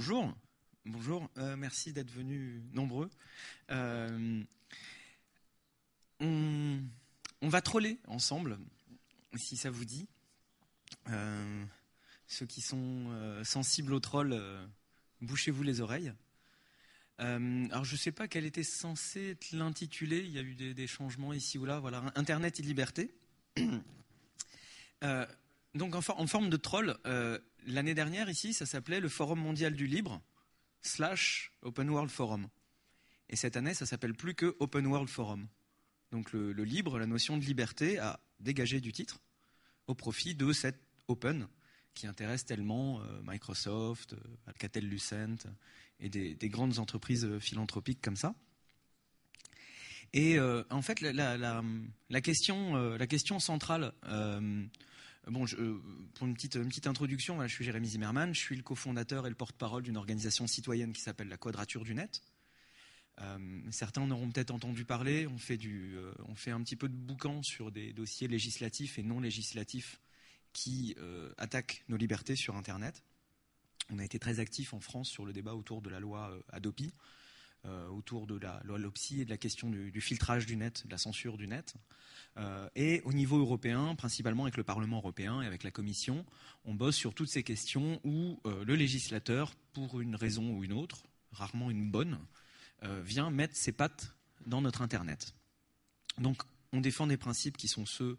Bonjour, bonjour, euh, merci d'être venus nombreux. Euh, on, va troller ensemble, si ça vous dit. Euh, ceux qui sont sensibles au troll, bouchez-vous les oreilles. alors je ne sais pas quel était censé être l'intitulé, il y a eu des, changements ici ou là, voilà, Internet et liberté. donc en, forme de troll, l'année dernière, ici, ça s'appelait le Forum mondial du libre, slash Open World Forum. Et cette année, ça s'appelle plus que Open World Forum. Donc le, libre, la notion de liberté a dégagé du titre au profit de cette open qui intéresse tellement euh, Microsoft, euh, Alcatel-Lucent euh, et des, grandes entreprises philanthropiques comme ça. Et en fait, la question centrale Bon, euh, pour une petite, introduction, je suis Jérémy Zimmermann, je suis le cofondateur et le porte-parole d'une organisation citoyenne qui s'appelle la Quadrature du Net. Euh, certains en auront peut-être entendu parler, euh, on fait, un petit peu de boucan sur des dossiers législatifs et non législatifs qui attaquent nos libertés sur Internet. On a été très actifs en France sur le débat autour de la loi Adopi, euh, autour de la loi L'OPSI et de la question du, filtrage du net, de la censure du net. Euh, et au niveau européen, principalement avec le Parlement européen et avec la Commission, on bosse sur toutes ces questions où euh, le législateur, pour une raison ou une autre, rarement une bonne, vient mettre ses pattes dans notre Internet. Donc, on défend des principes qui sont ceux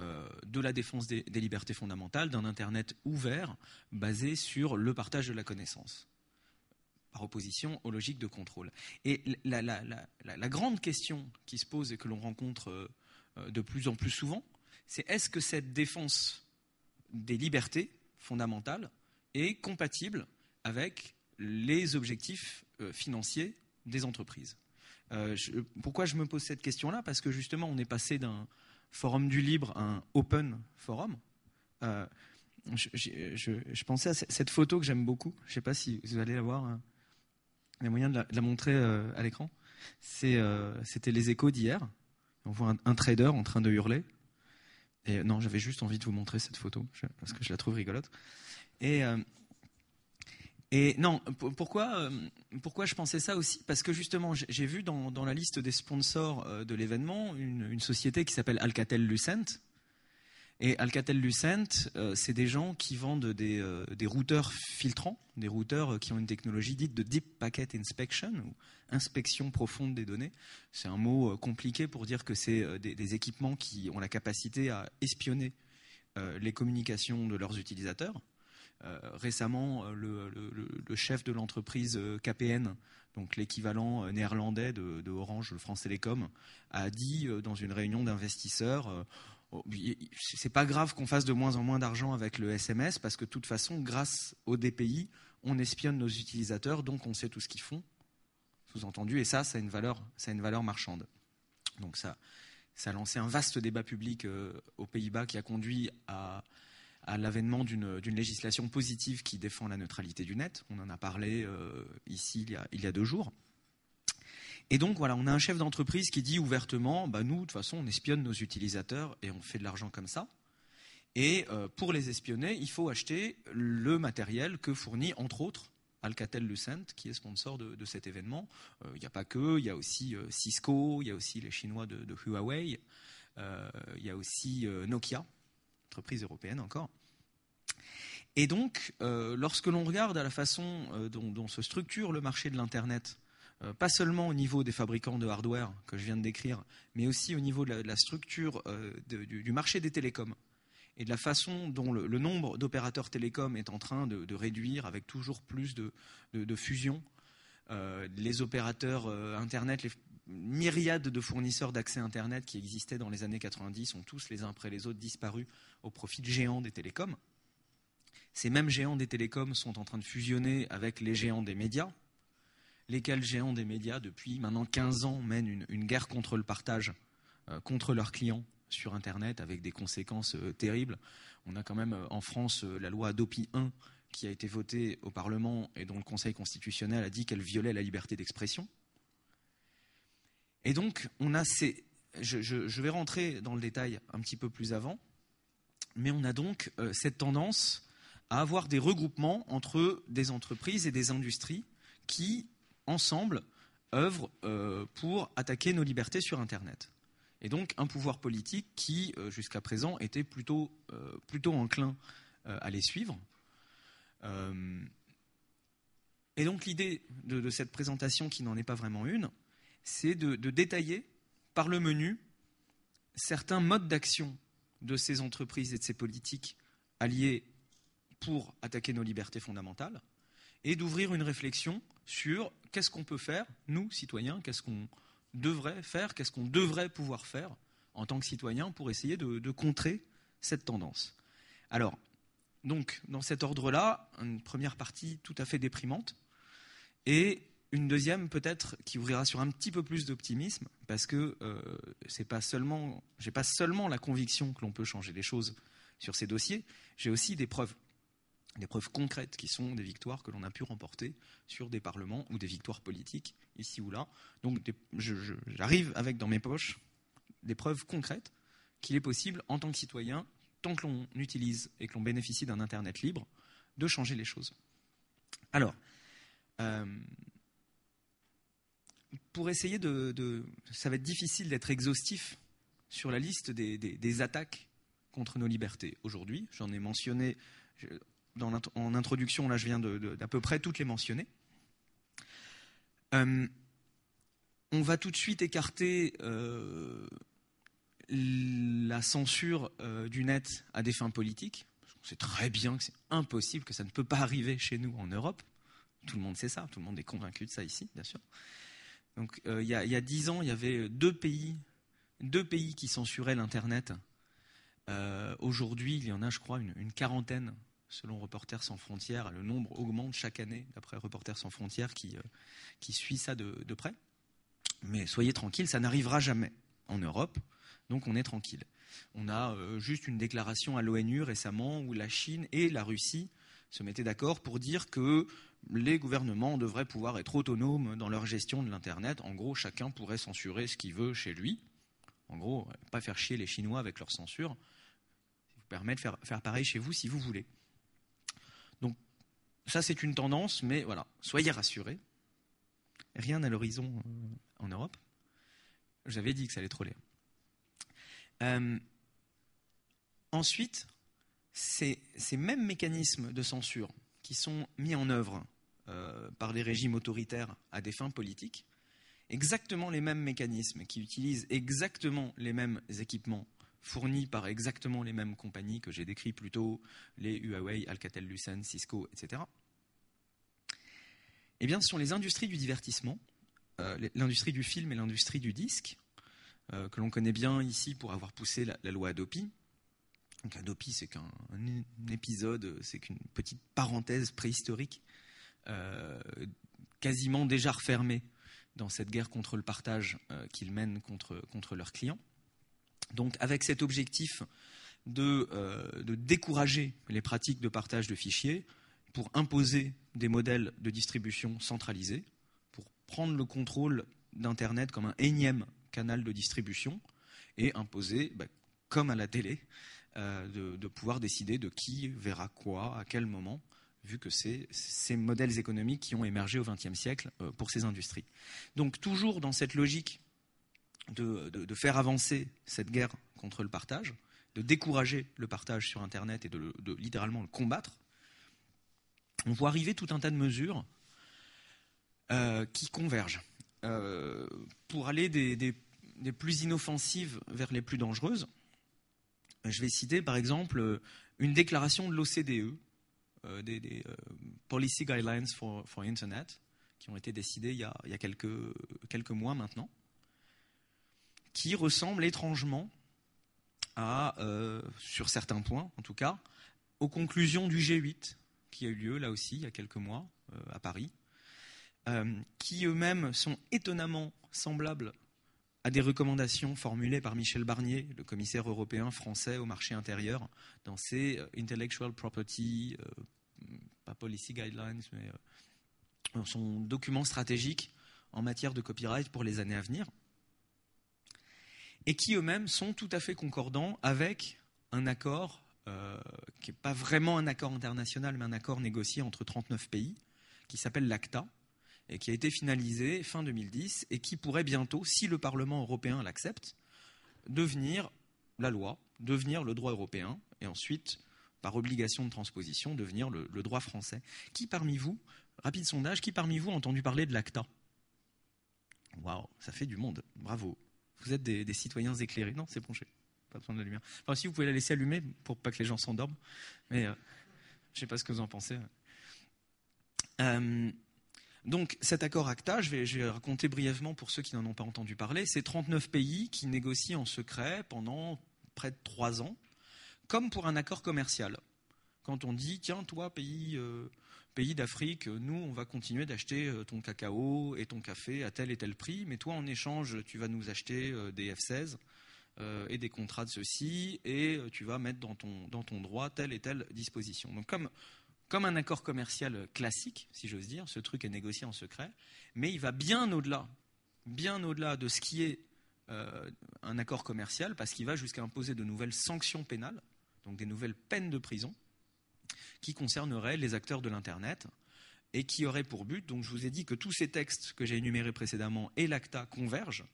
de la défense des libertés fondamentales, d'un Internet ouvert, basé sur le partage de la connaissance par opposition aux logiques de contrôle. Et la, grande question qui se pose et que l'on rencontre euh, euh, de plus en plus souvent, c'est est-ce que cette défense des libertés fondamentales est compatible avec les objectifs euh, financiers des entreprises Pourquoi je me pose cette question-là Parce que justement, on est passé d'un forum du libre à un open forum. je, pensais à cette photo que j'aime beaucoup. Je ne sais pas si vous allez la voir. Hein. Il y a moyen de la, montrer euh, à l'écran. Euh, c'était les échos d'hier. On voit un, trader en train de hurler. Et euh, non, j'avais juste envie de vous montrer cette photo parce que je la trouve rigolote. Et, et non, pourquoi, pourquoi je pensais ça aussi Parce que justement, j'ai vu dans, la liste des sponsors de l'événement une, société qui s'appelle Alcatel Lucent, et Alcatel-Lucent, euh, c'est des gens qui vendent des, euh, routeurs filtrants, des routeurs euh, qui ont une technologie dite de Deep Packet Inspection, ou inspection profonde des données. C'est un mot compliqué pour dire que c'est des, équipements qui ont la capacité à espionner les communications de leurs utilisateurs. récemment, le, chef de l'entreprise KPN, donc l'équivalent néerlandais de, de, Orange, le France Télécom, a dit dans une réunion d'investisseurs, c'est pas grave qu'on fasse de moins en moins d'argent avec le SMS parce que de toute façon, grâce au DPI, on espionne nos utilisateurs, donc on sait tout ce qu'ils font, sous-entendu, et ça, ça a une valeur, marchande. Donc ça, a lancé un vaste débat public euh, aux Pays-Bas qui a conduit à, l'avènement d'une législation positive qui défend la neutralité du net. On en a parlé euh, ici il y a deux jours. Et donc voilà, on a un chef d'entreprise qui dit ouvertement, bah, nous, de toute façon, on espionne nos utilisateurs et on fait de l'argent comme ça. Et euh, pour les espionner, il faut acheter le matériel que fournit, entre autres, Alcatel-Lucent, qui est sponsor de, cet événement. Euh, il n'y a pas que, il y a aussi euh, Cisco, il y a aussi les Chinois de, Huawei, il y a aussi Nokia, entreprise européenne encore. Et donc, lorsque l'on regarde à la façon dont, se structure le marché de l'Internet, euh, pas seulement au niveau des fabricants de hardware que je viens de décrire, mais aussi au niveau de la, structure euh, du, marché des télécoms et de la façon dont le, nombre d'opérateurs télécoms est en train de, réduire avec toujours plus de, fusions. Euh, les opérateurs Internet, les myriades de fournisseurs d'accès Internet qui existaient dans les années 90 ont tous les uns après les autres disparu au profit de géants des télécoms. Ces mêmes géants des télécoms sont en train de fusionner avec les géants des médias, lesquels géants des médias, depuis maintenant 15 ans, mènent une, guerre contre le partage, euh, contre leurs clients sur Internet, avec des conséquences euh, terribles. On a quand même euh, en France la loi Adopi 1 qui a été votée au Parlement et dont le Conseil constitutionnel a dit qu'elle violait la liberté d'expression. Et donc, on a ces... Je, je, vais rentrer dans le détail un petit peu plus avant, mais on a donc cette tendance à avoir des regroupements entre des entreprises et des industries qui ensemble, œuvrent euh, pour attaquer nos libertés sur Internet. Et donc un pouvoir politique qui, euh, jusqu'à présent, était plutôt, euh, plutôt enclin à les suivre. et donc l'idée de, cette présentation, qui n'en est pas vraiment une, c'est de détailler par le menu certains modes d'action de ces entreprises et de ces politiques alliées pour attaquer nos libertés fondamentales, et d'ouvrir une réflexion sur qu'est-ce qu'on peut faire, nous, citoyens, qu'est-ce qu'on devrait faire, qu'est-ce qu'on devrait pouvoir faire en tant que citoyen pour essayer de, contrer cette tendance. Alors, donc, dans cet ordre-là, une première partie tout à fait déprimante, et une deuxième peut-être qui ouvrira sur un petit peu plus d'optimisme, parce que euh, c'est pas seulement, j'ai pas seulement la conviction que l'on peut changer les choses sur ces dossiers, j'ai aussi des preuves des preuves concrètes qui sont des victoires que l'on a pu remporter sur des parlements ou des victoires politiques ici ou là. Donc j'arrive avec dans mes poches des preuves concrètes qu'il est possible en tant que citoyen, tant que l'on utilise et que l'on bénéficie d'un Internet libre, de changer les choses. Alors, euh, pour essayer de, Ça va être difficile d'être exhaustif sur la liste des attaques contre nos libertés. Aujourd'hui, j'en ai mentionné en introduction, là je viens d'à peu près toutes les mentionner. Euh, on va tout de suite écarter euh, la censure euh, du net à des fins politiques. On sait très bien que c'est impossible, que ça ne peut pas arriver chez nous en Europe. Tout le monde sait ça, tout le monde est convaincu de ça ici, bien sûr. Donc il y a dix ans, il y avait deux pays, deux pays qui censuraient l'Internet. Aujourd'hui, il y en a, je crois, une quarantaine Selon Reporters sans frontières, le nombre augmente chaque année, d'après Reporters sans frontières, qui, euh, suit ça de, près. Mais soyez tranquille, ça n'arrivera jamais en Europe, donc on est tranquille. On a euh, juste une déclaration à l'ONU récemment où la Chine et la Russie se mettaient d'accord pour dire que les gouvernements devraient pouvoir être autonomes dans leur gestion de l'Internet. En gros, chacun pourrait censurer ce qu'il veut chez lui. En gros, pas faire chier les Chinois avec leur censure. Ça vous permet de faire, faire pareil chez vous si vous voulez ça c'est une tendance, mais voilà, soyez rassurés. Rien à l'horizon euh, en Europe. J'avais dit que ça allait trop Euh, ensuite, ces, mêmes mécanismes de censure qui sont mis en œuvre euh, par les régimes autoritaires à des fins politiques, exactement les mêmes mécanismes qui utilisent exactement les mêmes équipements fournis par exactement les mêmes compagnies que j'ai décrits plus tôt, les Huawei, Alcatel-Lucent, Cisco, etc. Eh bien, ce sont les industries du divertissement, euh, l'industrie du film et l'industrie du disque, euh, que l'on connaît bien ici pour avoir poussé la, loi Adopi. Donc Adopi, c'est qu'un épisode, c'est qu'une petite parenthèse préhistorique, euh, quasiment déjà refermée dans cette guerre contre le partage qu'ils mènent contre, contre leurs clients. Donc avec cet objectif euh, de, décourager les pratiques de partage de fichiers pour imposer des modèles de distribution centralisés, pour prendre le contrôle d'Internet comme un énième canal de distribution et imposer, bah, comme à la télé, euh, de, pouvoir décider de qui verra quoi, à quel moment, vu que c'est ces modèles économiques qui ont émergé au XXe siècle euh, pour ces industries. Donc toujours dans cette logique de, faire avancer cette guerre contre le partage, de décourager le partage sur Internet et de, littéralement le combattre, on voit arriver tout un tas de mesures euh, qui convergent euh, pour aller des, plus inoffensives vers les plus dangereuses. Euh, je vais citer par exemple une déclaration de l'OCDE, des, Policy Guidelines for, Internet, qui ont été décidées il y a, quelques mois maintenant qui ressemble étrangement à, euh, sur certains points en tout cas, aux conclusions du G8 qui a eu lieu là aussi il y a quelques mois euh, à Paris, euh, qui eux-mêmes sont étonnamment semblables à des recommandations formulées par Michel Barnier, le commissaire européen français au marché intérieur, dans ses Intellectual Property, pas Policy Guidelines, mais dans son document stratégique en matière de copyright pour les années à venir et qui eux-mêmes sont tout à fait concordants avec un accord euh, qui n'est pas vraiment un accord international, mais un accord négocié entre 39 pays, qui s'appelle l'ACTA, et qui a été finalisé fin 2010, et qui pourrait bientôt, si le Parlement européen l'accepte, devenir la loi, devenir le droit européen, et ensuite, par obligation de transposition, devenir le, le droit français. Qui parmi vous, rapide sondage, qui parmi vous a entendu parler de l'ACTA Waouh, ça fait du monde, bravo. Vous êtes des, citoyens éclairés. Non, c'est penché. Pas besoin de la lumière. Enfin, si vous pouvez la laisser allumer pour pas que les gens s'endorment. Mais euh, je ne sais pas ce que vous en pensez. Euh, donc cet accord ACTA, je vais, raconter brièvement pour ceux qui n'en ont pas entendu parler, c'est 39 pays qui négocient en secret pendant près de 3 ans, comme pour un accord commercial. Quand on dit, tiens, toi, pays euh, pays d'Afrique, nous, on va continuer d'acheter euh, ton cacao et ton café à tel et tel prix, mais toi, en échange, tu vas nous acheter euh, des F-16 euh, et des contrats de ceci, et tu vas mettre dans ton, dans ton droit telle et telle disposition. Donc, comme, comme un accord commercial classique, si j'ose dire, ce truc est négocié en secret, mais il va bien au-delà, bien au-delà de ce qui est un accord commercial, parce qu'il va jusqu'à imposer de nouvelles sanctions pénales, donc des nouvelles peines de prison, qui concernerait les acteurs de l'Internet et qui aurait pour but, donc je vous ai dit que tous ces textes que j'ai énumérés précédemment et l'ACTA convergent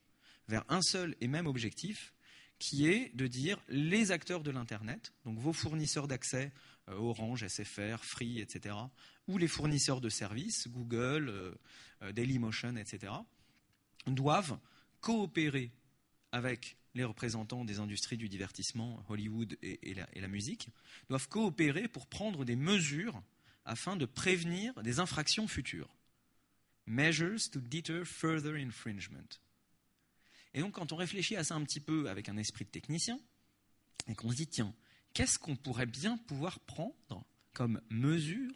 vers un seul et même objectif, qui est de dire les acteurs de l'Internet, donc vos fournisseurs d'accès, euh, Orange, SFR, Free, etc., ou les fournisseurs de services, Google, euh, euh, Dailymotion, etc., doivent coopérer avec les représentants des industries du divertissement, Hollywood et, la, la musique, doivent coopérer pour prendre des mesures afin de prévenir des infractions futures. Measures to deter further infringement. Et donc, quand on réfléchit à ça un petit peu avec un esprit de technicien, et qu'on se dit, tiens, qu'est-ce qu'on pourrait bien pouvoir prendre comme mesure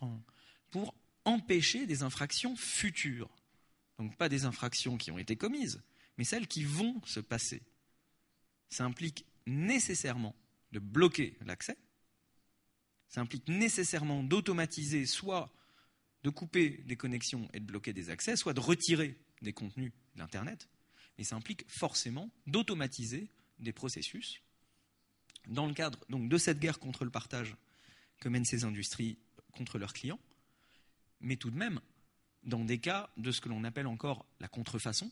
pour empêcher des infractions futures Donc, pas des infractions qui ont été commises, mais celles qui vont se passer ça implique nécessairement de bloquer l'accès, ça implique nécessairement d'automatiser, soit de couper des connexions et de bloquer des accès, soit de retirer des contenus d'Internet, mais ça implique forcément d'automatiser des processus. Dans le cadre donc, de cette guerre contre le partage que mènent ces industries contre leurs clients, mais tout de même dans des cas de ce que l'on appelle encore la contrefaçon,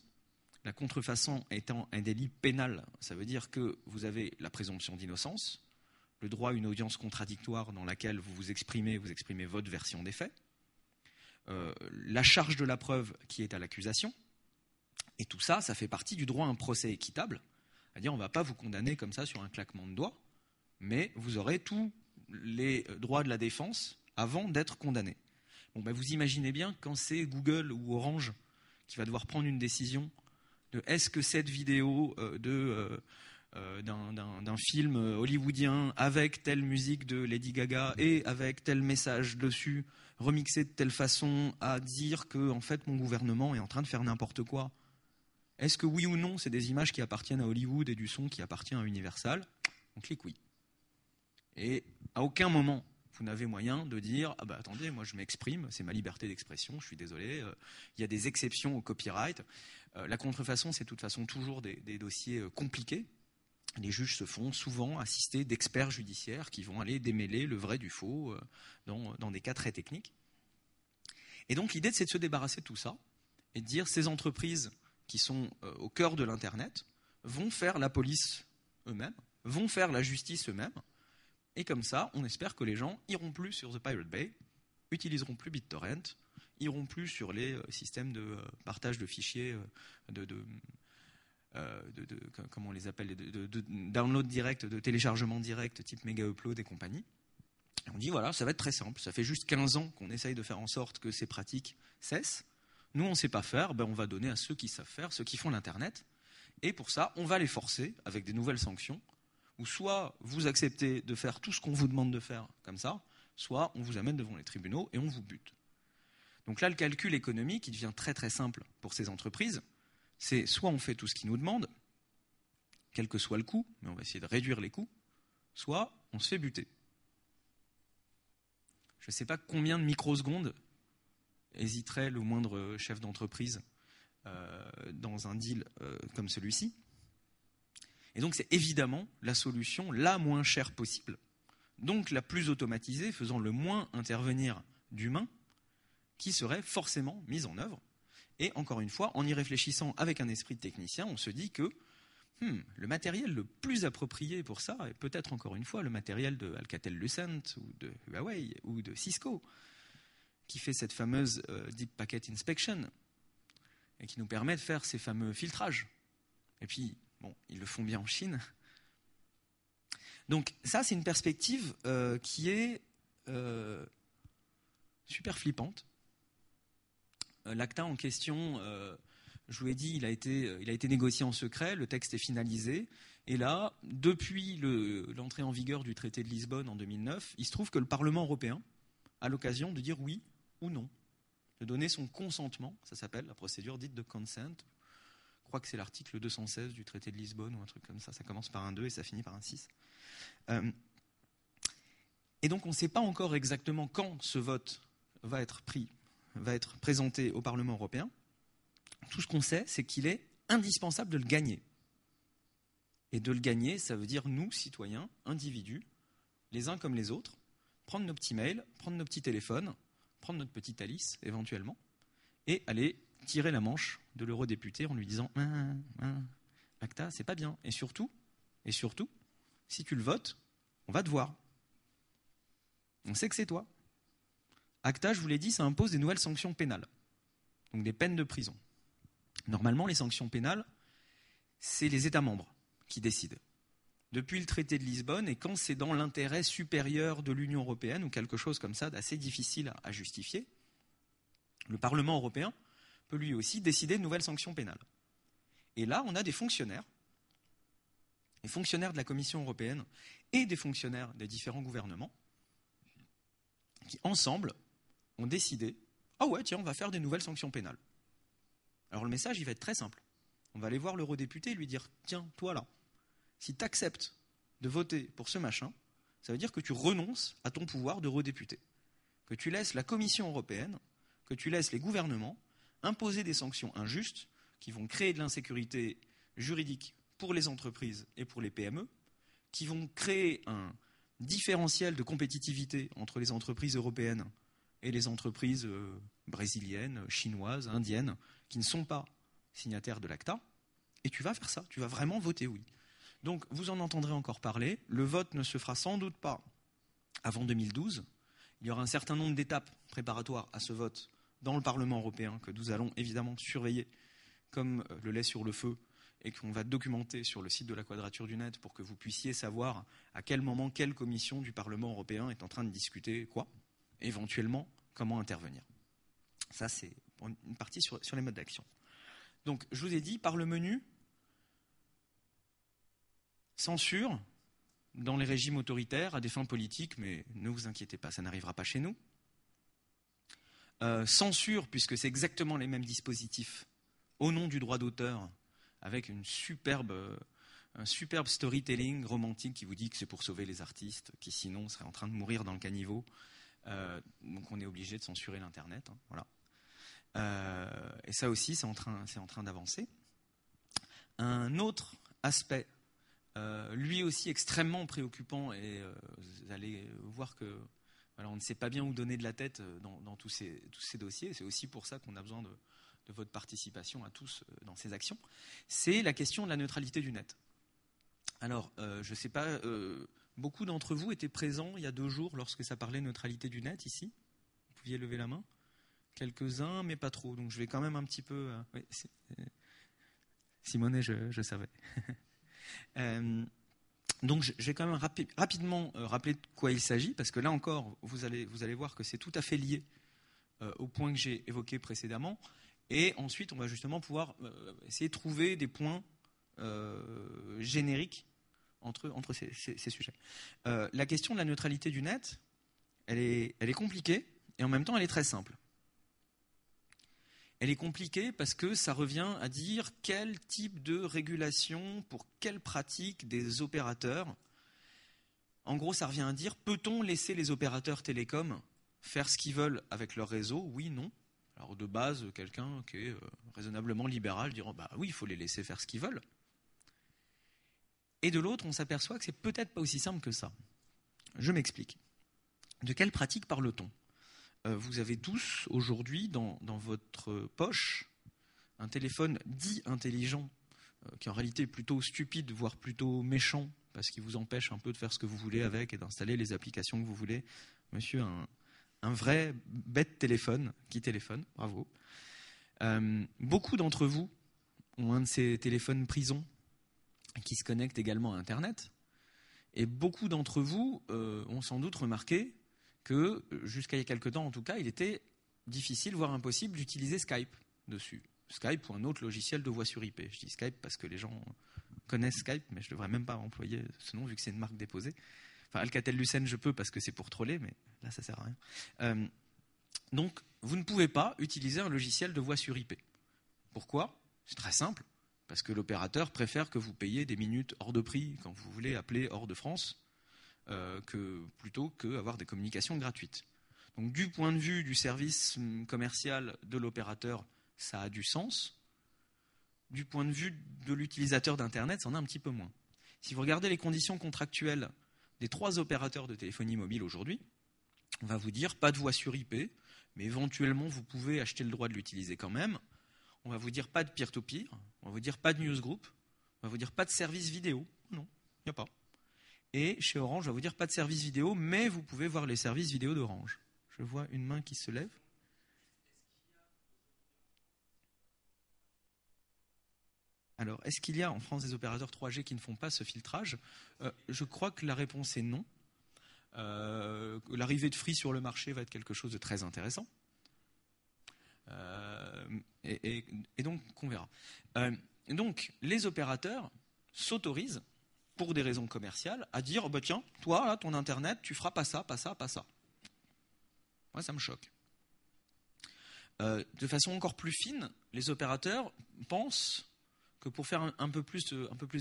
la contrefaçon étant un délit pénal, ça veut dire que vous avez la présomption d'innocence, le droit à une audience contradictoire dans laquelle vous vous exprimez, vous exprimez votre version des faits, euh, la charge de la preuve qui est à l'accusation, et tout ça, ça fait partie du droit à un procès équitable, c'est-à-dire on ne va pas vous condamner comme ça sur un claquement de doigts, mais vous aurez tous les droits de la défense avant d'être condamné. Bon, ben vous imaginez bien quand c'est Google ou Orange qui va devoir prendre une décision de est-ce que cette vidéo euh, de euh, euh, d'un film hollywoodien avec telle musique de Lady Gaga et avec tel message dessus, remixé de telle façon à dire que en fait mon gouvernement est en train de faire n'importe quoi. Est-ce que oui ou non, c'est des images qui appartiennent à Hollywood et du son qui appartient à Universal On clique oui. Et à aucun moment, vous n'avez moyen de dire ah bah attendez, moi je m'exprime, c'est ma liberté d'expression, je suis désolé, il y a des exceptions au copyright. Euh, la contrefaçon, c'est de toute façon toujours des, dossiers euh, compliqués. Les juges se font souvent assister d'experts judiciaires qui vont aller démêler le vrai du faux euh, dans, des cas très techniques. Et donc l'idée, c'est de se débarrasser de tout ça et de dire ces entreprises qui sont au cœur de l'Internet vont faire la police eux-mêmes, vont faire la justice eux-mêmes. Et comme ça, on espère que les gens iront plus sur The Pirate Bay, utiliseront plus BitTorrent, iront plus sur les euh, systèmes de euh, partage de fichiers, euh, de, comment on les appelle, de, download direct, de téléchargement direct, type méga upload et compagnie. on dit voilà, ça va être très simple. Ça fait juste 15 ans qu'on essaye de faire en sorte que ces pratiques cessent. Nous, on ne sait pas faire, ben on va donner à ceux qui savent faire, ceux qui font l'Internet. Et pour ça, on va les forcer avec des nouvelles sanctions, ou soit vous acceptez de faire tout ce qu'on vous demande de faire comme ça, soit on vous amène devant les tribunaux et on vous bute. Donc là, le calcul économique, il devient très très simple pour ces entreprises. C'est soit on fait tout ce qu'ils nous demandent, quel que soit le coût, mais on va essayer de réduire les coûts, soit on se fait buter. Je ne sais pas combien de microsecondes hésiterait le moindre chef d'entreprise euh, dans un deal euh, comme celui-ci. Et donc c'est évidemment la solution la moins chère possible, donc la plus automatisée, faisant le moins intervenir d'humains qui serait forcément mise en œuvre. Et encore une fois, en y réfléchissant avec un esprit de technicien, on se dit que hmm, le matériel le plus approprié pour ça est peut-être encore une fois le matériel de Alcatel-Lucent ou de Huawei ou de Cisco, qui fait cette fameuse euh, Deep Packet Inspection et qui nous permet de faire ces fameux filtrages. Et puis, bon, ils le font bien en Chine. Donc ça, c'est une perspective euh, qui est euh, super flippante euh, l'acta en question, euh, je vous l'ai dit, euh, il a, été, négocié en secret, le texte est finalisé. Et là, depuis l'entrée en vigueur du traité de Lisbonne en 2009, il se trouve que le Parlement européen a l'occasion de dire oui ou non, de donner son consentement, ça s'appelle la procédure dite de consent. Je crois que c'est l'article 216 du traité de Lisbonne ou un truc comme ça, ça commence par un 2 et ça finit par un 6. et donc on ne sait pas encore exactement quand ce vote va être pris va être présenté au Parlement européen, tout ce qu'on sait, c'est qu'il est indispensable de le gagner. Et de le gagner, ça veut dire nous, citoyens, individus, les uns comme les autres, prendre nos petits mails, prendre nos petits téléphones, prendre notre petite Alice éventuellement, et aller tirer la manche de l'eurodéputé en lui disant hein, hein, hein, Acta, c'est pas bien. Et surtout, et surtout, si tu le votes, on va te voir. On sait que c'est toi. ACTA, je vous l'ai dit, ça impose des nouvelles sanctions pénales, donc des peines de prison. Normalement, les sanctions pénales, c'est les États membres qui décident. Depuis le traité de Lisbonne, et quand c'est dans l'intérêt supérieur de l'Union européenne, ou quelque chose comme ça d'assez difficile à justifier, le Parlement européen peut lui aussi décider de nouvelles sanctions pénales. Et là, on a des fonctionnaires, des fonctionnaires de la Commission européenne et des fonctionnaires des différents gouvernements, qui ensemble ont décidé Ah ouais, tiens, on va faire des nouvelles sanctions pénales. Alors le message, il va être très simple. On va aller voir l'eurodéputé et lui dire Tiens, toi là, si tu acceptes de voter pour ce machin, ça veut dire que tu renonces à ton pouvoir d'eurodéputé. Que tu laisses la Commission européenne, que tu laisses les gouvernements imposer des sanctions injustes qui vont créer de l'insécurité juridique pour les entreprises et pour les PME, qui vont créer un différentiel de compétitivité entre les entreprises européennes et les entreprises euh, brésiliennes, chinoises, indiennes, qui ne sont pas signataires de l'ACTA, et tu vas faire ça, tu vas vraiment voter oui. Donc vous en entendrez encore parler, le vote ne se fera sans doute pas avant 2012, il y aura un certain nombre d'étapes préparatoires à ce vote dans le Parlement européen que nous allons évidemment surveiller comme euh, le lait sur le feu et qu'on va documenter sur le site de la Quadrature du Net pour que vous puissiez savoir à quel moment quelle commission du Parlement européen est en train de discuter quoi éventuellement comment intervenir. Ça, c'est une partie sur, les modes d'action. Donc, je vous ai dit, par le menu, censure dans les régimes autoritaires à des fins politiques, mais ne vous inquiétez pas, ça n'arrivera pas chez nous. Euh, censure, puisque c'est exactement les mêmes dispositifs, au nom du droit d'auteur, avec une superbe, euh, un superbe storytelling romantique qui vous dit que c'est pour sauver les artistes, qui sinon seraient en train de mourir dans le caniveau euh, donc on est obligé de censurer l'Internet. Hein, voilà. Euh, et ça aussi, c'est en train, d'avancer. Un autre aspect, euh, lui aussi extrêmement préoccupant, et vous allez voir que on ne sait pas bien où donner de la tête dans, tous, ces, dossiers, c'est aussi pour ça qu'on a besoin de, de, votre participation à tous dans ces actions, c'est la question de la neutralité du net. Alors, je ne sais pas Beaucoup d'entre vous étaient présents il y a deux jours lorsque ça parlait neutralité du net ici. Vous pouviez lever la main. Quelques-uns, mais pas trop. Donc je vais quand même un petit peu. Euh, euh, Simonet, je, savais. euh, donc j'ai quand même rapidement euh, rappelé de quoi il s'agit, parce que là encore, vous allez, vous allez voir que c'est tout à fait lié au point que j'ai évoqué précédemment. Et ensuite, on va justement pouvoir essayer de trouver des points génériques entre, ces, sujets. Euh, la question de la neutralité du net, elle est, compliquée et en même temps elle est très simple. Elle est compliquée parce que ça revient à dire quel type de régulation pour quelle pratique des opérateurs. En gros, ça revient à dire peut-on laisser les opérateurs télécoms faire ce qu'ils veulent avec leur réseau Oui, non. Alors de base, quelqu'un qui est euh, raisonnablement libéral dira bah oui, il faut les laisser faire ce qu'ils veulent. Et de l'autre, on s'aperçoit que c'est peut-être pas aussi simple que ça. Je m'explique. De quelle pratique parle-t-on euh, Vous avez tous aujourd'hui dans, votre poche un téléphone dit intelligent, euh, qui en réalité est plutôt stupide, voire plutôt méchant, parce qu'il vous empêche un peu de faire ce que vous voulez avec et d'installer les applications que vous voulez. Monsieur, un, vrai bête téléphone qui téléphone, bravo. Euh, beaucoup d'entre vous ont un de ces téléphones prison qui se connectent également à Internet. Et beaucoup d'entre vous euh, ont sans doute remarqué que, jusqu'à il y a quelques temps en tout cas, il était difficile, voire impossible, d'utiliser Skype dessus. Skype ou un autre logiciel de voix sur IP. Je dis Skype parce que les gens connaissent Skype, mais je ne devrais même pas employer ce nom vu que c'est une marque déposée. Enfin, Alcatel-Lucent, je peux parce que c'est pour troller, mais là, ça ne sert à rien. Euh, donc, vous ne pouvez pas utiliser un logiciel de voix sur IP. Pourquoi C'est très simple. Parce que l'opérateur préfère que vous payiez des minutes hors de prix quand vous voulez appeler hors de France, euh, que, plutôt qu'avoir des communications gratuites. Donc du point de vue du service hum, commercial de l'opérateur, ça a du sens. Du point de vue de l'utilisateur d'Internet, ça en a un petit peu moins. Si vous regardez les conditions contractuelles des trois opérateurs de téléphonie mobile aujourd'hui, on va vous dire pas de voix sur IP, mais éventuellement vous pouvez acheter le droit de l'utiliser quand même. On va vous dire pas de peer-to-peer, on va vous dire pas de newsgroup, on va vous dire pas de service vidéo. Non, il n'y a pas. Et chez Orange, on va vous dire pas de service vidéo, mais vous pouvez voir les services vidéo d'Orange. Je vois une main qui se lève. Alors, est-ce qu'il y a en France des opérateurs 3G qui ne font pas ce filtrage euh, Je crois que la réponse est non. Euh, l'arrivée de Free sur le marché va être quelque chose de très intéressant. Euh, et, donc, qu'on verra. Euh, donc, les opérateurs s'autorisent, pour des raisons commerciales, à dire oh, bah, tiens, toi, là, ton Internet, tu feras pas ça, pas ça, pas ça. Moi, ça me choque. Euh, de façon encore plus fine, les opérateurs pensent que pour faire un, peu plus,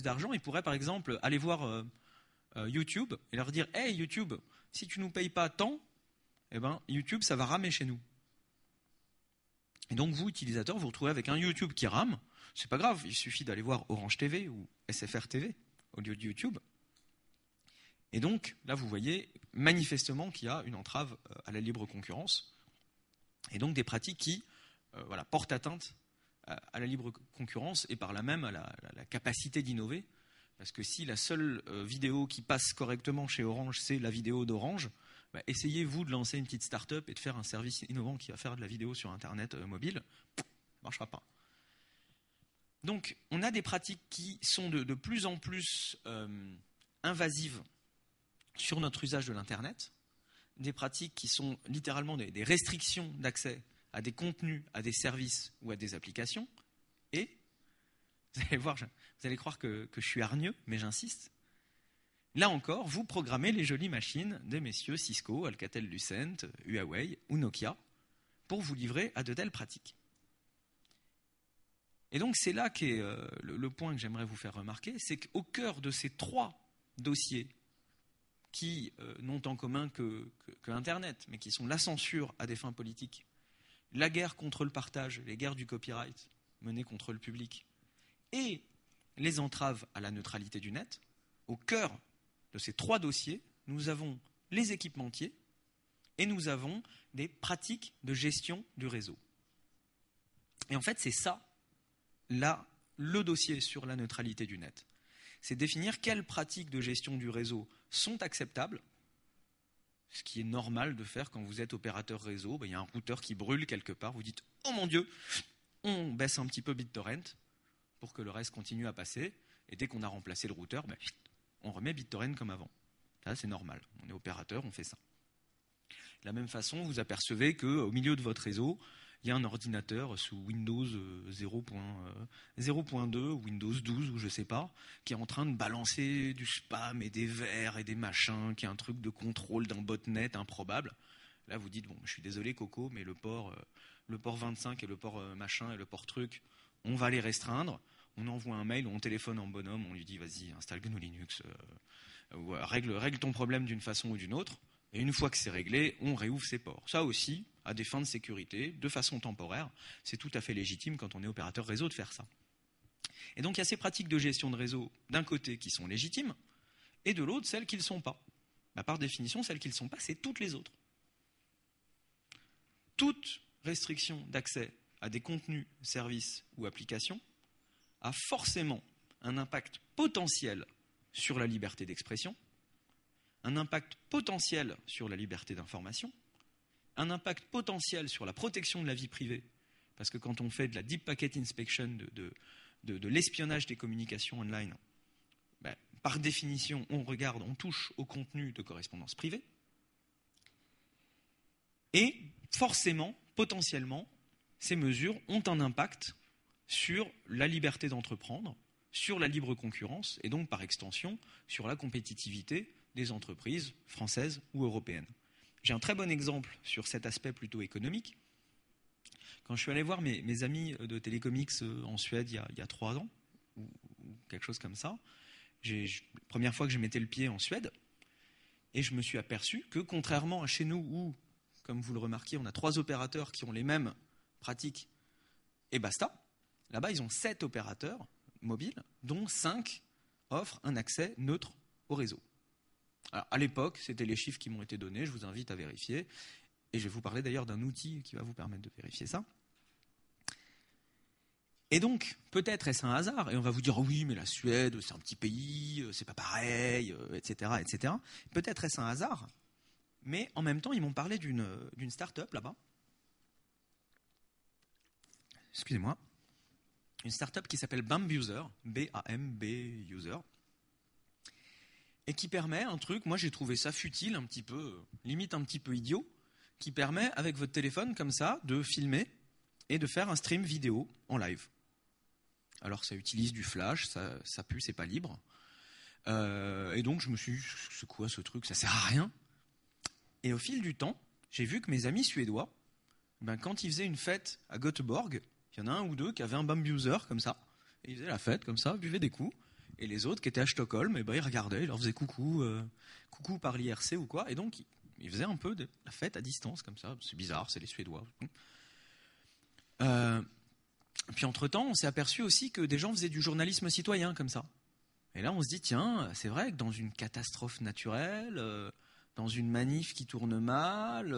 d'argent, ils pourraient par exemple aller voir YouTube et leur dire Hey YouTube, si tu nous payes pas tant, eh ben, YouTube, ça va ramer chez nous. Et donc vous, utilisateurs, vous vous retrouvez avec un YouTube qui rame. C'est pas grave, il suffit d'aller voir Orange TV ou SFR TV au lieu de YouTube. Et donc là, vous voyez manifestement qu'il y a une entrave euh, à la libre concurrence. Et donc des pratiques qui euh, voilà, portent atteinte euh, à la libre concurrence et par là même à la, à la capacité d'innover. Parce que si la seule vidéo qui passe correctement chez Orange, c'est la vidéo d'Orange, bah, essayez-vous de lancer une petite start-up et de faire un service innovant qui va faire de la vidéo sur Internet euh, mobile, ne marchera pas. Donc, on a des pratiques qui sont de, plus en plus euh, invasives sur notre usage de l'Internet, des pratiques qui sont littéralement des, restrictions d'accès à des contenus, à des services ou à des applications, et vous allez voir, vous allez croire que, que je suis hargneux, mais j'insiste, Là encore, vous programmez les jolies machines des messieurs Cisco, Alcatel-Lucent, Huawei ou Nokia pour vous livrer à de telles pratiques. Et donc c'est là que euh, le, point que j'aimerais vous faire remarquer, c'est qu'au cœur de ces trois dossiers qui euh, n'ont en commun que, l'internet, mais qui sont la censure à des fins politiques, la guerre contre le partage, les guerres du copyright menées contre le public, et les entraves à la neutralité du net, au cœur de ces trois dossiers, nous avons les équipementiers et nous avons des pratiques de gestion du réseau. Et en fait, c'est ça, là, le dossier sur la neutralité du net. C'est définir quelles pratiques de gestion du réseau sont acceptables, ce qui est normal de faire quand vous êtes opérateur réseau. Ben, il y a un routeur qui brûle quelque part, vous dites Oh mon Dieu, on baisse un petit peu BitTorrent pour que le reste continue à passer. Et dès qu'on a remplacé le routeur, ben, on remet BitTorrent comme avant. Là, c'est normal. On est opérateur, on fait ça. De la même façon, vous apercevez qu'au milieu de votre réseau, il y a un ordinateur sous Windows 0.2 euh, euh, ou Windows 12 ou je sais pas, qui est en train de balancer du spam et des verres et des machins, qui est un truc de contrôle d'un botnet improbable. Là, vous dites, bon, je suis désolé Coco, mais le port, euh, le port 25 et le port machin et le port truc, on va les restreindre on envoie un mail, on téléphone en bonhomme, on lui dit vas-y, installe GNU Linux, euh, ou, euh, règle, ton problème d'une façon ou d'une autre. Et une fois que c'est réglé, on réouvre ses ports. Ça aussi, à des fins de sécurité, de façon temporaire, c'est tout à fait légitime quand on est opérateur réseau de faire ça. Et donc il y a ces pratiques de gestion de réseau, d'un côté, qui sont légitimes, et de l'autre, celles qui ne le sont pas. Bah, par définition, celles qui ne le sont pas, c'est toutes les autres. Toute restriction d'accès à des contenus, services ou applications a forcément un impact potentiel sur la liberté d'expression, un impact potentiel sur la liberté d'information, un impact potentiel sur la protection de la vie privée, parce que quand on fait de la deep packet inspection, de, l'espionnage des communications online, ben, par définition, on regarde, on touche au contenu de correspondance privée, et forcément, potentiellement, ces mesures ont un impact sur la liberté d'entreprendre, sur la libre concurrence et donc par extension sur la compétitivité des entreprises françaises ou européennes. J'ai un très bon exemple sur cet aspect plutôt économique. Quand je suis allé voir mes, amis de Télécomix euh, en Suède il y a, trois ans, ou, quelque chose comme ça, j'ai, première fois que je mettais le pied en Suède, et je me suis aperçu que contrairement à chez nous où, comme vous le remarquez, on a trois opérateurs qui ont les mêmes pratiques et basta, Là-bas, ils ont sept opérateurs mobiles, dont cinq offrent un accès neutre au réseau. à l'époque, c'était les chiffres qui m'ont été donnés, je vous invite à vérifier. Et je vais vous parler d'ailleurs d'un outil qui va vous permettre de vérifier ça. Et donc, peut-être est-ce un hasard, et on va vous dire, oui, mais la Suède, c'est un petit pays, euh, c'est pas pareil, etc. Euh, etc. Peut-être est-ce un hasard, mais en même temps, ils m'ont parlé d'une euh, start-up là-bas. Excusez-moi une startup qui s'appelle BAMBuser, B-A-M-B-User, et qui permet un truc, moi j'ai trouvé ça futile, un petit peu, limite un petit peu idiot, qui permet avec votre téléphone comme ça de filmer et de faire un stream vidéo en live. Alors ça utilise du flash, ça, pue, c'est pas libre. Euh, et donc je me suis dit, c'est quoi ce truc Ça sert à rien. Et au fil du temps, j'ai vu que mes amis suédois, ben, quand ils faisaient une fête à Göteborg, il y en a un ou deux qui avaient un bambuser comme ça, et ils faisaient la fête comme ça, buvaient des coups. Et les autres qui étaient à Stockholm, et eh ben, ils regardaient, ils leur faisaient coucou, euh, coucou par l'IRC ou quoi. Et donc, ils faisaient un peu de la fête à distance comme ça. C'est bizarre, c'est les Suédois. Euh, puis entre-temps, on s'est aperçu aussi que des gens faisaient du journalisme citoyen comme ça. Et là, on se dit, tiens, c'est vrai que dans une catastrophe naturelle, euh, dans une manif qui tourne mal,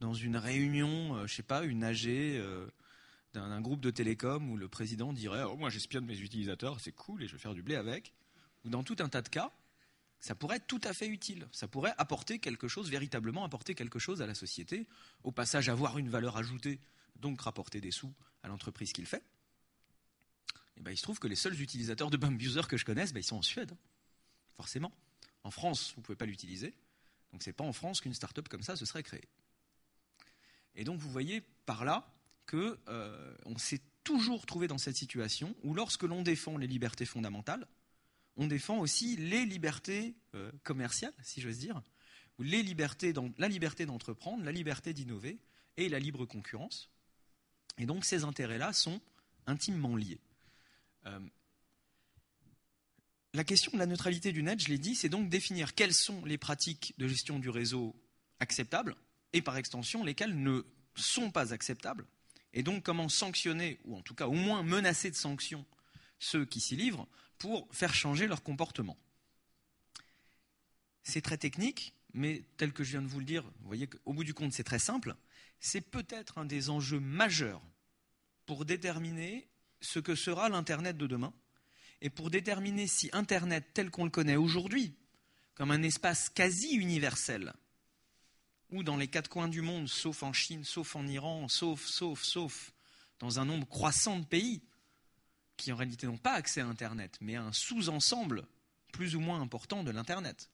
dans une réunion, je ne sais pas, une AG d'un groupe de télécom où le président dirait oh, Moi, j'espionne mes utilisateurs, c'est cool et je vais faire du blé avec. Ou dans tout un tas de cas, ça pourrait être tout à fait utile. Ça pourrait apporter quelque chose, véritablement apporter quelque chose à la société. Au passage, avoir une valeur ajoutée, donc rapporter des sous à l'entreprise qu'il fait. Et eh ben, il se trouve que les seuls utilisateurs de Bambuser que je connaisse, ben, ils sont en Suède. Hein. Forcément. En France, vous ne pouvez pas l'utiliser. Donc, ce n'est pas en France qu'une start-up comme ça se serait créée. Et donc, vous voyez par là que euh, on s'est toujours trouvé dans cette situation où lorsque l'on défend les libertés fondamentales, on défend aussi les libertés euh, commerciales, si j'ose dire, ou les libertés dans, la liberté d'entreprendre, la liberté d'innover et la libre concurrence. Et donc ces intérêts-là sont intimement liés. Euh, la question de la neutralité du net, je l'ai dit, c'est donc définir quelles sont les pratiques de gestion du réseau acceptables et par extension lesquelles ne sont pas acceptables et donc comment sanctionner, ou en tout cas au moins menacer de sanctions ceux qui s'y livrent pour faire changer leur comportement. C'est très technique, mais tel que je viens de vous le dire, vous voyez qu'au bout du compte c'est très simple. C'est peut-être un des enjeux majeurs pour déterminer ce que sera l'Internet de demain et pour déterminer si Internet tel qu'on le connaît aujourd'hui, comme un espace quasi universel, ou dans les quatre coins du monde, sauf en Chine, sauf en Iran, sauf, sauf, sauf, dans un nombre croissant de pays qui en réalité n'ont pas accès à Internet, mais à un sous-ensemble plus ou moins important de l'Internet.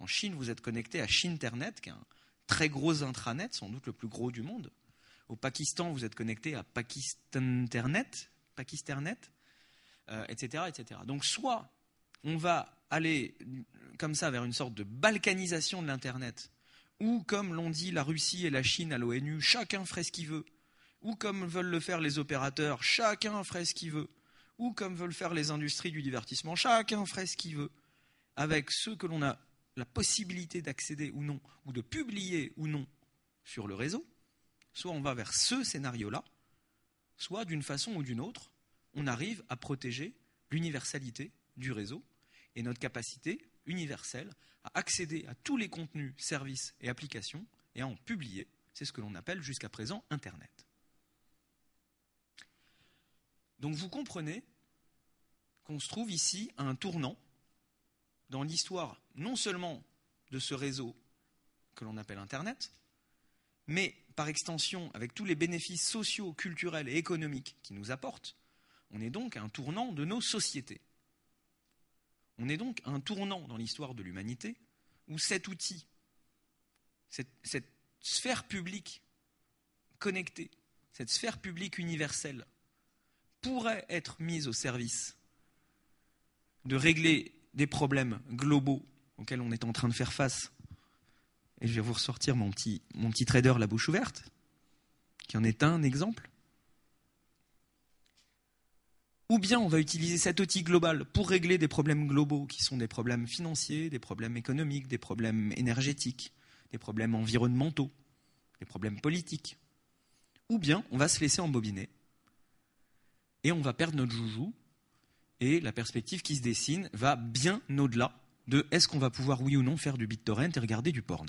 En Chine, vous êtes connecté à Chinternet, qui est un très gros intranet, sans doute le plus gros du monde. Au Pakistan, vous êtes connecté à Pakistanternet, Pakisternet, etc., euh, etc. Donc soit on va aller comme ça vers une sorte de balkanisation de l'Internet, ou comme l'ont dit la Russie et la Chine à l'ONU, chacun ferait ce qu'il veut, ou comme veulent le faire les opérateurs, chacun ferait ce qu'il veut, ou comme veulent faire les industries du divertissement, chacun ferait ce qu'il veut, avec ce que l'on a la possibilité d'accéder ou non, ou de publier ou non sur le réseau, soit on va vers ce scénario-là, soit d'une façon ou d'une autre, on arrive à protéger l'universalité du réseau et notre capacité universelle à accéder à tous les contenus, services et applications et à en publier. C'est ce que l'on appelle jusqu'à présent Internet. Donc vous comprenez qu'on se trouve ici à un tournant dans l'histoire non seulement de ce réseau que l'on appelle Internet, mais par extension avec tous les bénéfices sociaux, culturels et économiques qu'il nous apporte, on est donc à un tournant de nos sociétés. On est donc à un tournant dans l'histoire de l'humanité où cet outil, cette, sphère publique connectée, cette sphère publique universelle, pourrait être mise au service de régler des problèmes globaux auxquels on est en train de faire face. Et je vais vous ressortir mon petit, mon petit trader la bouche ouverte, qui en est un exemple ou bien on va utiliser cet outil global pour régler des problèmes globaux qui sont des problèmes financiers, des problèmes économiques, des problèmes énergétiques, des problèmes environnementaux, des problèmes politiques. Ou bien on va se laisser embobiner et on va perdre notre joujou et la perspective qui se dessine va bien au-delà de est-ce qu'on va pouvoir oui ou non faire du BitTorrent et regarder du porn.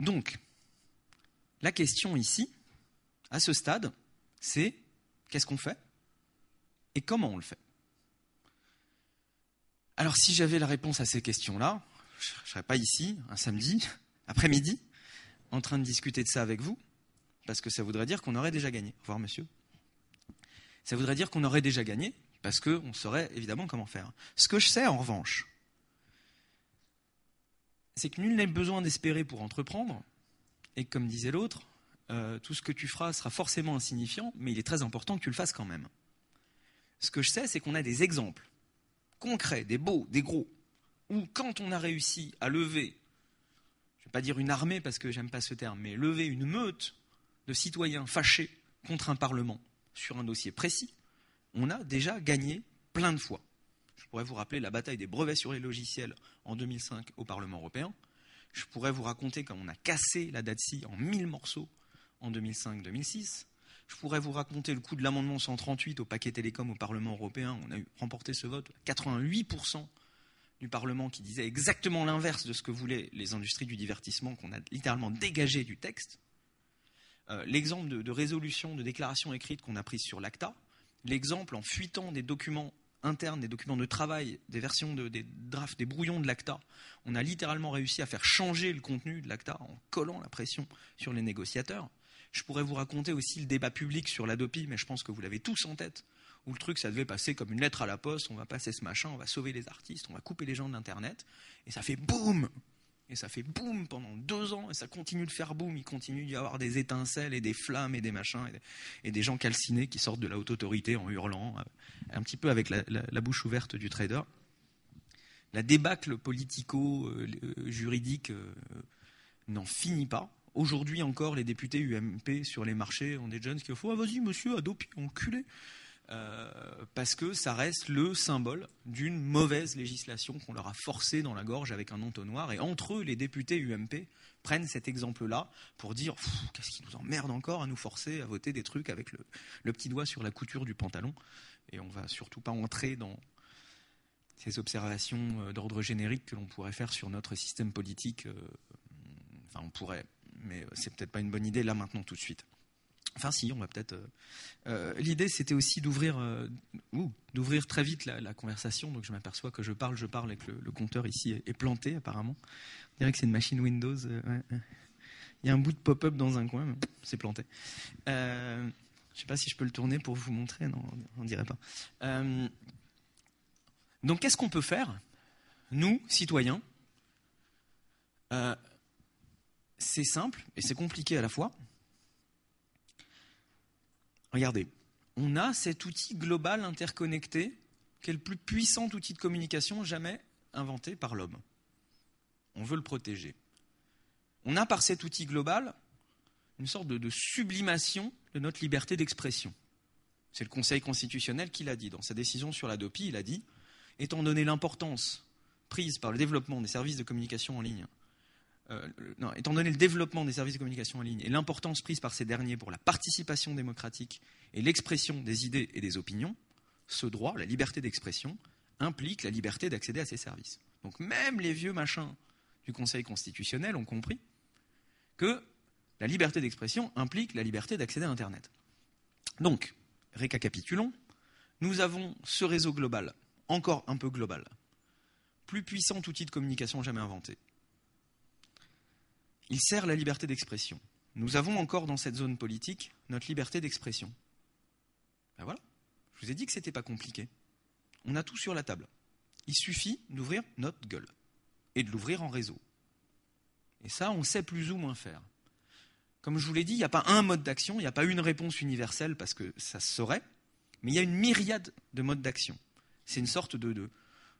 Donc, la question ici, à ce stade, c'est qu'est-ce qu'on fait et comment on le fait Alors si j'avais la réponse à ces questions-là, je ne serais pas ici un samedi après-midi en train de discuter de ça avec vous, parce que ça voudrait dire qu'on aurait déjà gagné. Au monsieur. Ça voudrait dire qu'on aurait déjà gagné, parce qu'on saurait évidemment comment faire. Ce que je sais en revanche, c'est que nul n'a besoin d'espérer pour entreprendre et comme disait l'autre, euh, tout ce que tu feras sera forcément insignifiant, mais il est très important que tu le fasses quand même. Ce que je sais, c'est qu'on a des exemples concrets, des beaux, des gros, où quand on a réussi à lever, je ne vais pas dire une armée parce que j'aime pas ce terme, mais lever une meute de citoyens fâchés contre un Parlement sur un dossier précis, on a déjà gagné plein de fois. Je pourrais vous rappeler la bataille des brevets sur les logiciels en 2005 au Parlement européen. Je pourrais vous raconter comment on a cassé la DATSI en mille morceaux en 2005-2006. Je pourrais vous raconter le coût de l'amendement 138 au paquet télécom au Parlement européen. On a remporté ce vote, 88% du Parlement qui disait exactement l'inverse de ce que voulaient les industries du divertissement qu'on a littéralement dégagé du texte. Euh, l'exemple de, de, résolution, de déclaration écrite qu'on a prise sur l'ACTA, l'exemple en fuitant des documents interne, des documents de travail, des versions, de, des drafts, des brouillons de l'ACTA. On a littéralement réussi à faire changer le contenu de l'ACTA en collant la pression sur les négociateurs. Je pourrais vous raconter aussi le débat public sur l'ADOPI, mais je pense que vous l'avez tous en tête, où le truc, ça devait passer comme une lettre à la poste, on va passer ce machin, on va sauver les artistes, on va couper les gens de l'Internet, et ça fait boum et ça fait boum pendant deux ans, et ça continue de faire boum, il continue d'y avoir des étincelles et des flammes et des machins, et des, gens calcinés qui sortent de la haute autorité en hurlant, euh, un petit peu avec la, bouche ouverte du trader. La débâcle politico-juridique euh, euh, n'en finit pas. Aujourd'hui encore, les députés UMP sur les marchés ont des jeunes qui fait Ah, vas-y, monsieur, Ado, enculé euh, parce que ça reste le symbole d'une mauvaise législation qu'on leur a forcée dans la gorge avec un entonnoir. Et entre eux, les députés UMP prennent cet exemple-là pour dire qu'est-ce qui nous emmerde encore à nous forcer à voter des trucs avec le, le petit doigt sur la couture du pantalon. Et on va surtout pas entrer dans, ces observations euh, d'ordre générique que l'on pourrait faire sur notre système politique. Euh, enfin, on pourrait, mais c'est peut-être pas une bonne idée là maintenant tout de suite. Enfin, si, on va peut-être. Euh, euh, l'idée, c'était aussi d'ouvrir, euh, très vite la, conversation. Donc, je m'aperçois que je parle, je parle, et que le, compteur ici est, planté apparemment. On dirait que c'est une machine Windows. Il y a un bout de pop-up dans un coin, c'est planté. je ne sais pas si je peux le tourner pour vous montrer. Non, on dirait pas. donc, qu'est-ce qu'on peut faire, nous, citoyens C'est simple et c'est compliqué à la fois. Regardez, on a cet outil global interconnecté qui est le plus puissant outil de communication jamais inventé par l'homme. On veut le protéger. On a par cet outil global une sorte de, sublimation de notre liberté d'expression. C'est le Conseil constitutionnel qui l'a dit. Dans sa décision sur la DOPI, il a dit Étant donné l'importance prise par le développement des services de communication en ligne euh, étant donné le développement des services de communication en ligne et l'importance prise par ces derniers pour la participation démocratique et l'expression des idées et des opinions, ce droit, la liberté d'expression, implique la liberté d'accéder à ces services. Donc même les vieux machins du Conseil constitutionnel ont compris que la liberté d'expression implique la liberté d'accéder à Internet. Donc, récapitulons, nous avons ce réseau global, encore un peu global, plus puissant outil de communication jamais inventé, il sert la liberté d'expression. Nous avons encore dans cette zone politique notre liberté d'expression. Ben voilà, je vous ai dit que ce n'était pas compliqué. On a tout sur la table. Il suffit d'ouvrir notre gueule et de l'ouvrir en réseau. Et ça, on sait plus ou moins faire. Comme je vous l'ai dit, il n'y a pas un mode d'action, il n'y a pas une réponse universelle parce que ça se saurait, mais il y a une myriade de modes d'action. C'est une sorte de,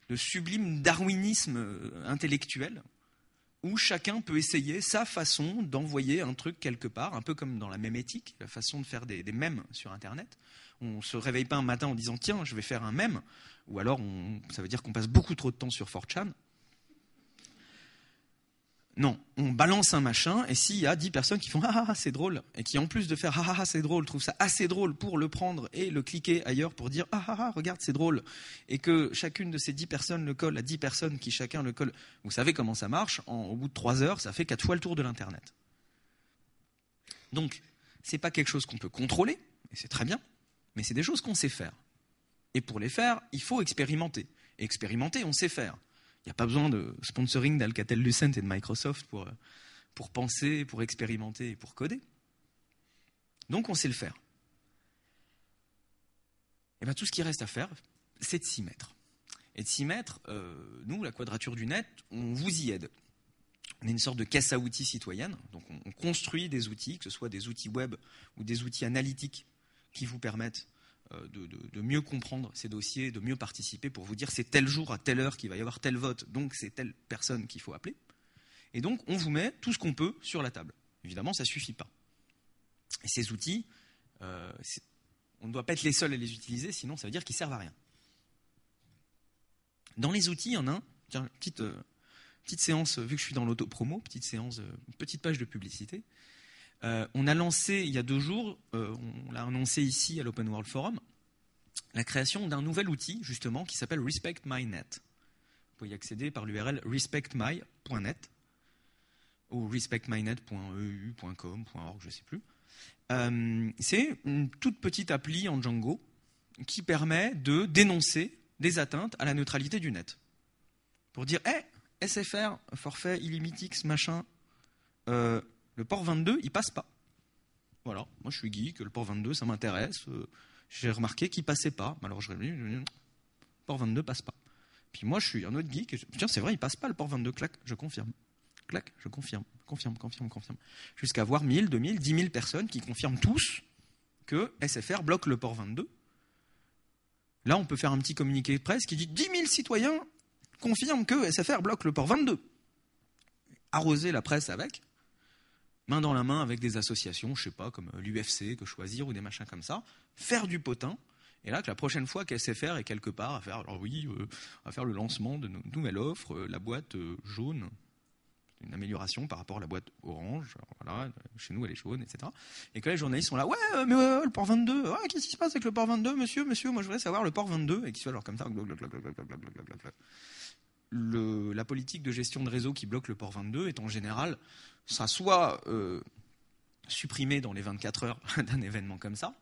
de sublime darwinisme euh, intellectuel où chacun peut essayer sa façon d'envoyer un truc quelque part, un peu comme dans la même éthique, la façon de faire des, mèmes sur Internet. On ne se réveille pas un matin en disant tiens, je vais faire un mème, ou alors ça veut dire qu'on passe beaucoup trop de temps sur 4 non, on balance un machin et s'il y a 10 personnes qui font ah, ah, ah c'est drôle et qui en plus de faire ah, ah, ah c'est drôle trouvent ça assez drôle pour le prendre et le cliquer ailleurs pour dire ah, ah, ah regarde c'est drôle et que chacune de ces 10 personnes le colle à 10 personnes qui chacun le colle, vous savez comment ça marche, en, au bout de 3 heures ça fait 4 fois le tour de l'internet. Donc c'est pas quelque chose qu'on peut contrôler et c'est très bien, mais c'est des choses qu'on sait faire. Et pour les faire, il faut expérimenter. expérimenter, on sait faire. Il n'y a pas besoin de sponsoring d'Alcatel-Lucent et de Microsoft pour, euh, pour penser, pour expérimenter et pour coder. Donc on sait le faire. Et eh bien tout ce qui reste à faire, c'est de s'y mettre. Et de s'y mettre, euh, nous, la quadrature du net, on vous y aide. On est une sorte de caisse à outils citoyenne. Donc on construit des outils, que ce soit des outils web ou des outils analytiques qui vous permettent euh, de, mieux comprendre ces dossiers, de mieux participer pour vous dire c'est tel jour à telle heure qu'il va y avoir tel vote, donc c'est telle personne qu'il faut appeler. Et donc on vous met tout ce qu'on peut sur la table. Évidemment, ça ne suffit pas. Et ces outils, euh, on ne doit pas être les seuls à les utiliser, sinon ça veut dire qu'ils servent à rien. Dans les outils, il y en a un, petite, euh, petite séance, vu que je suis dans l'auto-promo, petite séance, petite page de publicité. Euh, on a lancé il y a deux jours, euh, on l'a annoncé ici à l'Open World Forum, la création d'un nouvel outil justement qui s'appelle RespectMyNet. Vous pouvez y accéder par l'URL respectmy.net ou respectmynet.eu.com.org, je ne sais plus. Euh, c'est une toute petite appli en Django qui permet de dénoncer des atteintes à la neutralité du net. Pour dire, hé, eh, SFR, forfait X machin, le port 22, il passe pas. Voilà, moi je suis geek, le port 22, ça m'intéresse. Euh, j'ai remarqué qu'il passait pas. Alors je réponds, le port 22 passe pas. Puis moi je suis un autre geek, tiens c'est vrai, il passe pas le port 22, clac, je confirme. Clac, je confirme, confirme, confirme, confirme. Jusqu'à voir 1000, 2000, 10 000 personnes qui confirment tous que SFR bloque le port 22. Là, on peut faire un petit communiqué de presse qui dit 10 000 citoyens confirment que SFR bloque le port 22. Arroser la presse avec, main dans la main avec des associations, je sais pas, comme l'UFC, que choisir, ou des machins comme ça, faire du potin, et là, que la prochaine fois qu'elle sait faire est quelque part à faire, alors oui, à faire le lancement de nouvelles nouvelle offre, la boîte jaune, une amélioration par rapport à la boîte orange, voilà, chez nous elle est jaune, etc. Et que les journalistes sont là, ouais, mais le port 22, ouais, qu'est-ce qui se passe avec le port 22, monsieur, monsieur, moi je voudrais savoir le port 22, et se soit alors comme ça, le, la politique de gestion de réseau qui bloque le port 22 est en général ça soit euh, supprimé dans les 24 heures d'un événement comme ça,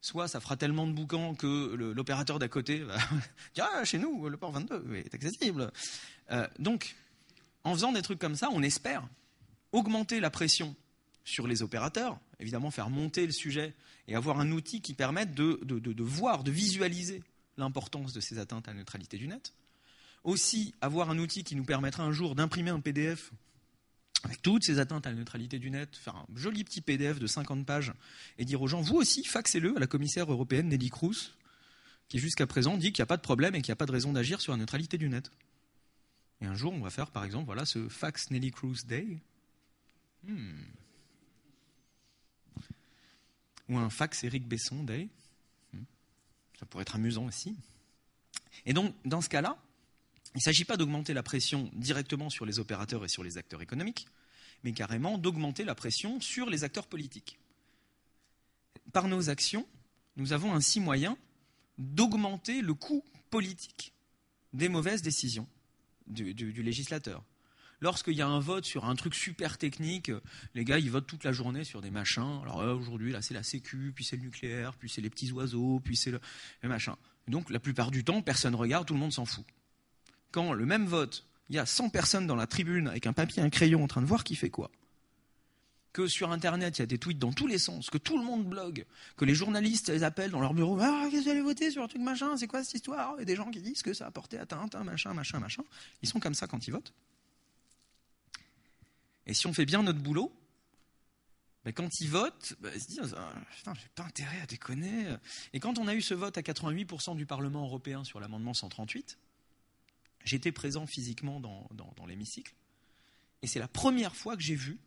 soit ça fera tellement de boucan que l'opérateur d'à côté va dire ah, chez nous, le port 22 est accessible. Euh, donc, en faisant des trucs comme ça, on espère augmenter la pression sur les opérateurs, évidemment faire monter le sujet et avoir un outil qui permette de, de voir, de visualiser l'importance de ces atteintes à la neutralité du net. Aussi, avoir un outil qui nous permettra un jour d'imprimer un PDF avec toutes ces atteintes à la neutralité du net, faire un joli petit PDF de 50 pages et dire aux gens, vous aussi, faxez-le à la commissaire européenne Nelly Cruz, qui jusqu'à présent dit qu'il n'y a pas de problème et qu'il n'y a pas de raison d'agir sur la neutralité du net. Et un jour, on va faire, par exemple, voilà, ce Fax Nelly Cruz Day. Hmm. Ou un Fax Eric Besson Day. Hmm. Ça pourrait être amusant aussi. Et donc, dans ce cas-là, il ne s'agit pas d'augmenter la pression directement sur les opérateurs et sur les acteurs économiques, mais carrément d'augmenter la pression sur les acteurs politiques. Par nos actions, nous avons ainsi moyen d'augmenter le coût politique des mauvaises décisions du, législateur. Lorsqu'il y a un vote sur un truc super technique, les gars, ils votent toute la journée sur des machins. Alors euh, aujourd'hui, là, c'est la Sécu, puis c'est le nucléaire, puis c'est les petits oiseaux, puis c'est le, machin. donc, la plupart du temps, personne ne regarde, tout le monde s'en fout quand le même vote, il y a 100 personnes dans la tribune avec un papier et un crayon en train de voir qui fait quoi, que sur Internet, il y a des tweets dans tous les sens, que tout le monde blogue, que les journalistes appellent dans leur bureau, ah, vous allez voter sur un truc machin, c'est quoi cette histoire Et des gens qui disent que ça a porté atteinte, hein, machin, machin, machin. Ils sont comme ça quand ils votent. Et si on fait bien notre boulot, ben quand ils votent, ben, ils se disent ah, Putain, j'ai pas intérêt à déconner. Et quand on a eu ce vote à 88% du Parlement européen sur l'amendement 138, j'étais présent physiquement dans, l'hémicycle, et c'est la première fois que j'ai vu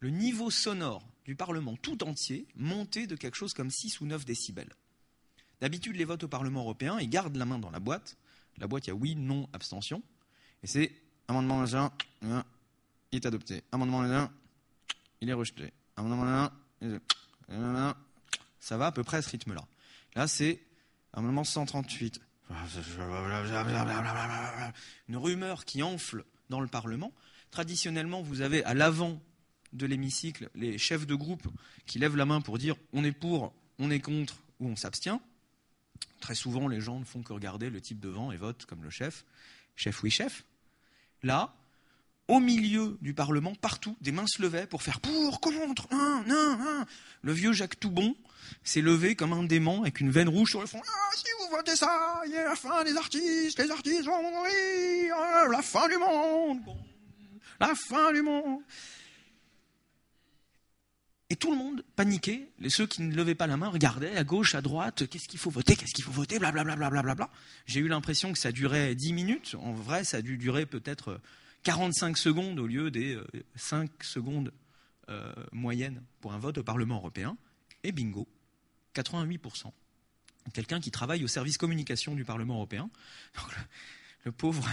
le niveau sonore du Parlement tout entier monter de quelque chose comme 6 ou 9 décibels. D'habitude, les votes au Parlement européen, ils gardent la main dans la boîte. La boîte, il y a oui, non, abstention. Et c'est amendement 1, euh, il est adopté. Amendement 1, il est rejeté. Amendement 1, euh, ça va à peu près à ce rythme Là, Là c'est amendement 138, une rumeur qui enfle dans le Parlement. Traditionnellement, vous avez à l'avant de l'hémicycle les chefs de groupe qui lèvent la main pour dire on est pour, on est contre ou on s'abstient. Très souvent, les gens ne font que regarder le type devant et votent comme le chef. Chef, oui, chef. Là, au milieu du Parlement, partout, des mains se levaient pour faire pour, contre, un, non, non ». Le vieux Jacques Toubon s'est levé comme un démon avec une veine rouge sur le front. Ah, si vous votez ça, il y a la fin des artistes, les artistes vont mourir, euh, la fin du monde, la fin du monde. Et tout le monde paniquait, les ceux qui ne levaient pas la main regardaient à gauche, à droite, qu'est-ce qu'il faut voter, qu'est-ce qu'il faut voter, blablabla. Bla, bla, bla, bla, bla, J'ai eu l'impression que ça durait dix minutes, en vrai ça a dû durer peut-être euh, 45 secondes au lieu des 5 euh, secondes euh, moyennes pour un vote au Parlement européen. Et bingo, 88%. Quelqu'un qui travaille au service communication du Parlement européen. le, pauvre,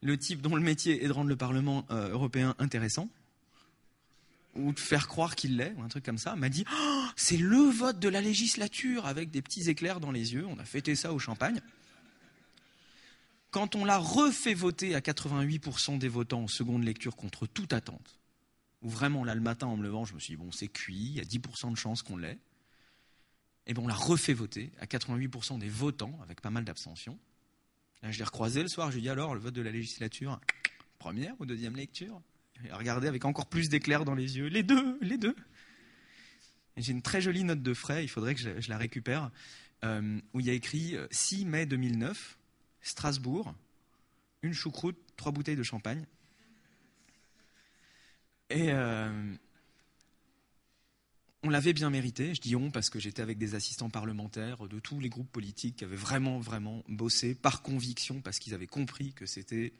le type dont le métier est de rendre le Parlement euh, européen intéressant, ou de faire croire qu'il l'est, ou un truc comme ça, m'a dit oh, C'est le vote de la législature avec des petits éclairs dans les yeux. On a fêté ça au champagne quand on l'a refait voter à 88% des votants en seconde lecture contre toute attente, où vraiment là le matin en me levant, je me suis dit bon c'est cuit, il y a 10% de chance qu'on l'ait, et eh bien on l'a refait voter à 88% des votants avec pas mal d'abstention Là je l'ai recroisé le soir, je lui ai dit alors le vote de la législature, première ou deuxième lecture et regardé avec encore plus d'éclairs dans les yeux, les deux, les deux. J'ai une très jolie note de frais, il faudrait que je, la récupère, euh, où il y a écrit 6 euh, mai 2009 Strasbourg, une choucroute, trois bouteilles de champagne. Et euh, on l'avait bien mérité, je dis on parce que j'étais avec des assistants parlementaires de tous les groupes politiques qui avaient vraiment, vraiment bossé par conviction, parce qu'ils avaient compris que c'était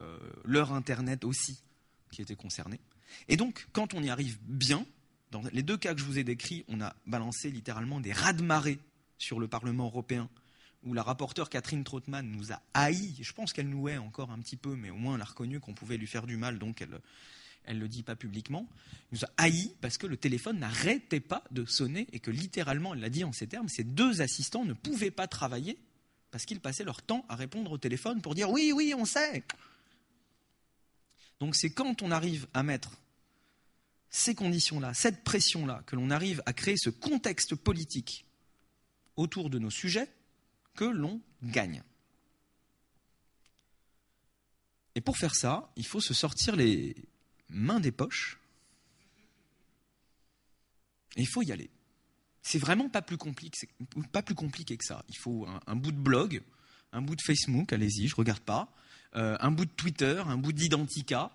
euh, leur Internet aussi qui était concerné. Et donc, quand on y arrive bien, dans les deux cas que je vous ai décrits, on a balancé littéralement des rats de marée sur le Parlement européen où la rapporteure Catherine Trottmann nous a haïs. Je pense qu'elle nous hait encore un petit peu, mais au moins elle a reconnu qu'on pouvait lui faire du mal, donc elle elle ne le dit pas publiquement, nous a haïs parce que le téléphone n'arrêtait pas de sonner et que littéralement, elle l'a dit en ces termes, ces deux assistants ne pouvaient pas travailler parce qu'ils passaient leur temps à répondre au téléphone pour dire oui, oui, on sait. Donc c'est quand on arrive à mettre ces conditions-là, cette pression-là, que l'on arrive à créer ce contexte politique autour de nos sujets, que l'on gagne. Et pour faire ça, il faut se sortir les mains des poches. Et il faut y aller. C'est vraiment pas plus, compliqué, que ça. Il faut un, bout de blog, un bout de Facebook, allez-y, je regarde pas, euh, un bout de Twitter, un bout d'Identica,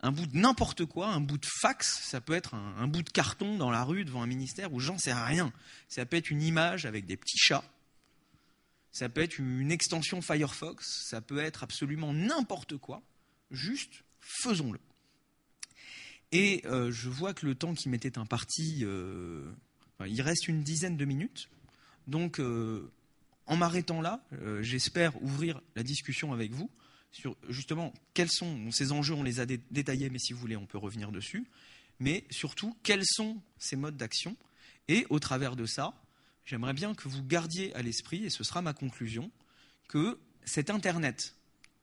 un bout de n'importe quoi, un bout de fax, ça peut être un, bout de carton dans la rue devant un ministère où j'en sais rien. Ça peut être une image avec des petits chats ça peut être une extension Firefox, ça peut être absolument n'importe quoi, juste faisons-le. Et euh, je vois que le temps qui m'était imparti, euh, il reste une dizaine de minutes, donc euh, en m'arrêtant là, j'espère ouvrir la discussion avec vous sur justement quels sont ces enjeux, on les a détaillés, mais si vous voulez, on peut revenir dessus, mais surtout quels sont ces modes d'action, et au travers de ça, j'aimerais bien que vous gardiez à l'esprit, et ce sera ma conclusion, que cet Internet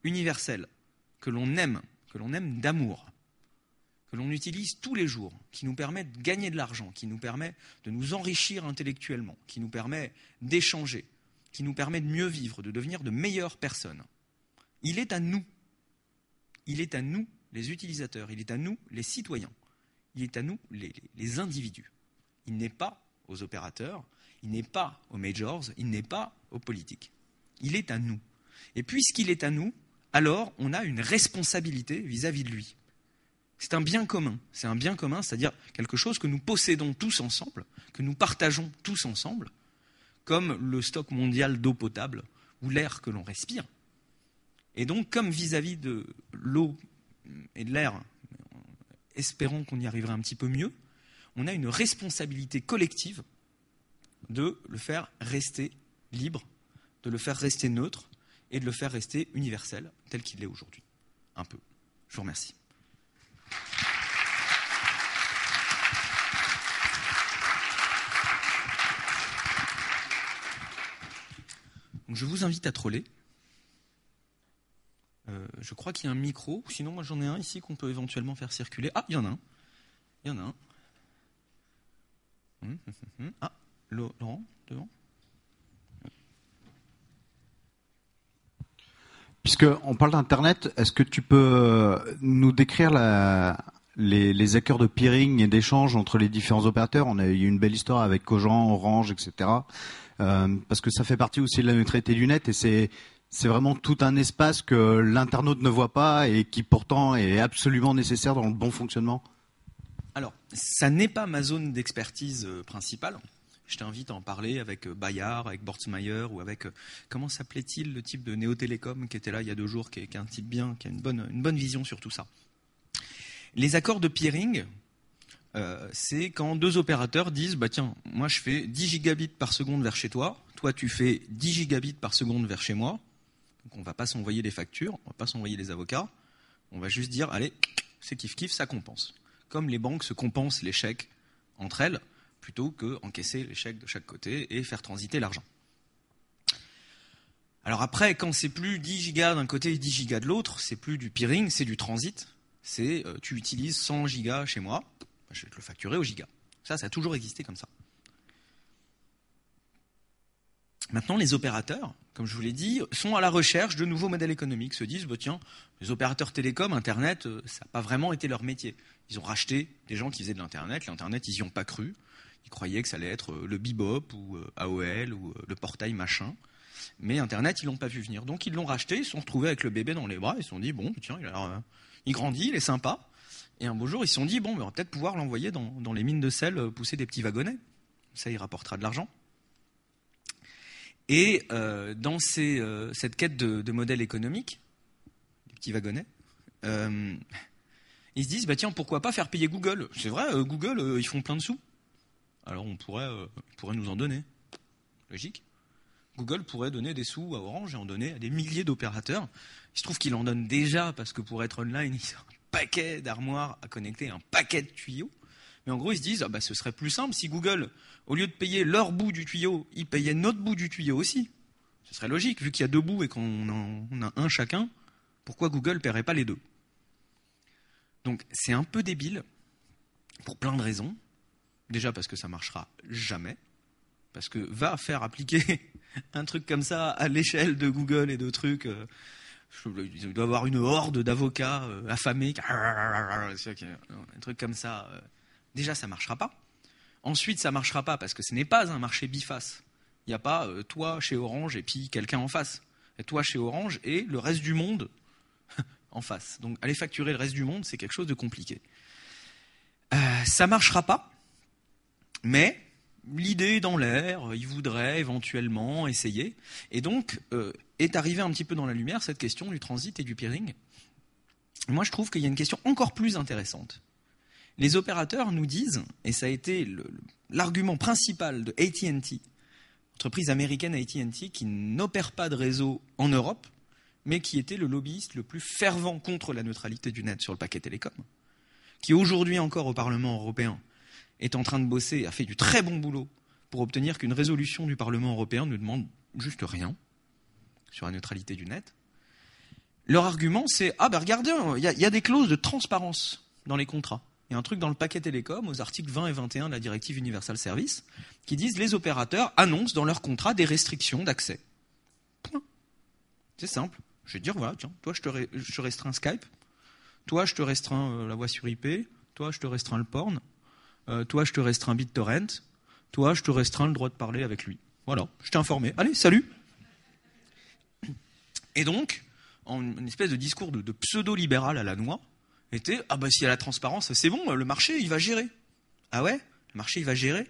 universel que l'on aime, que l'on aime d'amour, que l'on utilise tous les jours, qui nous permet de gagner de l'argent, qui nous permet de nous enrichir intellectuellement, qui nous permet d'échanger, qui nous permet de mieux vivre, de devenir de meilleures personnes, il est à nous. Il est à nous, les utilisateurs, il est à nous, les citoyens, il est à nous, les, individus. Il n'est pas aux opérateurs, il n'est pas aux majors, il n'est pas aux politiques. Il est à nous. Et puisqu'il est à nous, alors on a une responsabilité vis-à-vis de lui. C'est un bien commun. C'est un bien commun, c'est-à-dire quelque chose que nous possédons tous ensemble, que nous partageons tous ensemble, comme le stock mondial d'eau potable ou l'air que l'on respire. Et donc, comme vis-à-vis -vis de l'eau et de l'air, espérons qu'on y arrivera un petit peu mieux, on a une responsabilité collective de le faire rester libre, de le faire rester neutre et de le faire rester universel tel qu'il est aujourd'hui. Un peu. Je vous remercie. je vous invite à troller. Euh, je crois qu'il y a un micro, sinon moi j'en ai un ici qu'on peut éventuellement faire circuler. Ah, il y en a un. Il y en a un. Hum, hum, hum, ah. Laurent, devant. Puisque on parle d'Internet, est-ce que tu peux euh, nous décrire les, les, accords de peering et d'échange entre les différents opérateurs On a eu une belle histoire avec Cogent, Orange, etc. Euh, parce que ça fait partie aussi de la neutralité du net et c'est vraiment tout un espace que l'internaute ne voit pas et qui pourtant est absolument nécessaire dans le bon fonctionnement. Alors, ça n'est pas ma zone d'expertise euh, principale je t'invite à en parler avec euh, Bayard, avec Bortzmeier ou avec, euh, comment s'appelait-il, le type de Néo Télécom qui était là il y a deux jours, qui est, un type bien, qui a une bonne, vision sur tout ça. Les accords de peering, euh, c'est quand deux opérateurs disent bah tiens, moi je fais 10 gigabits par seconde vers chez toi, toi tu fais 10 gigabits par seconde vers chez moi. Donc on va pas s'envoyer des factures, on ne va pas s'envoyer des avocats, on va juste dire allez, c'est kiff kiff, ça compense. Comme les banques se compensent les chèques entre elles, plutôt que encaisser les de chaque côté et faire transiter l'argent. Alors après, quand c'est plus 10 gigas d'un côté et 10 gigas de l'autre, c'est plus du peering, c'est du transit. C'est euh, tu utilises 100 gigas chez moi, bah, je vais te le facturer au gigas. Ça, ça a toujours existé comme ça. Maintenant, les opérateurs, comme je vous l'ai dit, sont à la recherche de nouveaux modèles économiques. se disent, bah, tiens, les opérateurs télécoms, Internet, euh, ça n'a pas vraiment été leur métier. Ils ont racheté des gens qui faisaient de l'Internet. L'Internet, ils n'y ont pas cru. Ils croyaient que ça allait être euh, le bebop ou euh, AOL ou euh, le portail machin. Mais Internet, ils l'ont pas vu venir. Donc ils l'ont racheté, ils se sont retrouvés avec le bébé dans les bras, ils se sont dit, bon, tiens, il, il grandit, il est sympa. Et un beau jour, ils se sont dit, bon, ben, on va peut-être pouvoir l'envoyer dans, les mines de sel pousser des petits wagonnets. Ça, il rapportera de l'argent. Et dans cette quête de, modèle économique, des petits wagonnets, ils se disent, bah, tiens, pourquoi pas faire payer Google C'est vrai, Google, ils font plein de sous alors on pourrait, euh, pourrait nous en donner. Logique. Google pourrait donner des sous à Orange et en donner à des milliers d'opérateurs. Il se trouve qu'il en donne déjà parce que pour être online, y a un paquet d'armoires à connecter, un paquet de tuyaux. Mais en gros, ils se disent, ah, bah, ce serait plus simple si Google, au lieu de payer leur bout du tuyau, il payait notre bout du tuyau aussi. Ce serait logique, vu qu'il y a deux bouts et qu'on en a un chacun, pourquoi Google ne paierait pas les deux Donc c'est un peu débile, pour plein de raisons. Déjà parce que ça marchera jamais. Parce que va faire appliquer un truc comme ça à l'échelle de Google et de trucs. Euh, il doit avoir une horde d'avocats euh, affamés. Un truc comme ça. Euh. déjà, ça ne marchera pas. Ensuite, ça ne marchera pas parce que ce n'est pas un marché biface. Il n'y a pas toi chez Orange et puis quelqu'un en face. toi chez Orange et le reste du monde en face. Donc aller facturer le reste du monde, c'est quelque chose de compliqué. ça ne marchera pas mais l'idée est dans l'air, ils voudraient éventuellement essayer. Et donc, euh, est arrivée un petit peu dans la lumière cette question du transit et du peering. Moi, je trouve qu'il y a une question encore plus intéressante. Les opérateurs nous disent, et ça a été l'argument principal de ATT, entreprise américaine ATT, qui n'opère pas de réseau en Europe, mais qui était le lobbyiste le plus fervent contre la neutralité du net sur le paquet télécom, qui aujourd'hui encore au Parlement européen est en train de bosser, a fait du très bon boulot pour obtenir qu'une résolution du Parlement européen ne demande juste rien sur la neutralité du net. Leur argument, c'est Ah ben regardez, il y, a des clauses de transparence dans les contrats. Il y a un truc dans le paquet télécom, aux articles 20 et 21 de la directive Universal Service, qui disent les opérateurs annoncent dans leurs contrats des restrictions d'accès. C'est simple. Je vais dire voilà, tiens, toi je te, je restreins Skype, toi je te restreins euh, la voix sur IP, toi je te restreins le porn, euh, toi je te restreins BitTorrent, toi je te restreins le droit de parler avec lui. Voilà, je t'ai informé. Allez, salut Et donc, en une espèce de discours de, pseudo-libéral à la noix, était Ah bah s'il y a la transparence, c'est bon, le marché il va gérer. Ah ouais Le marché il va gérer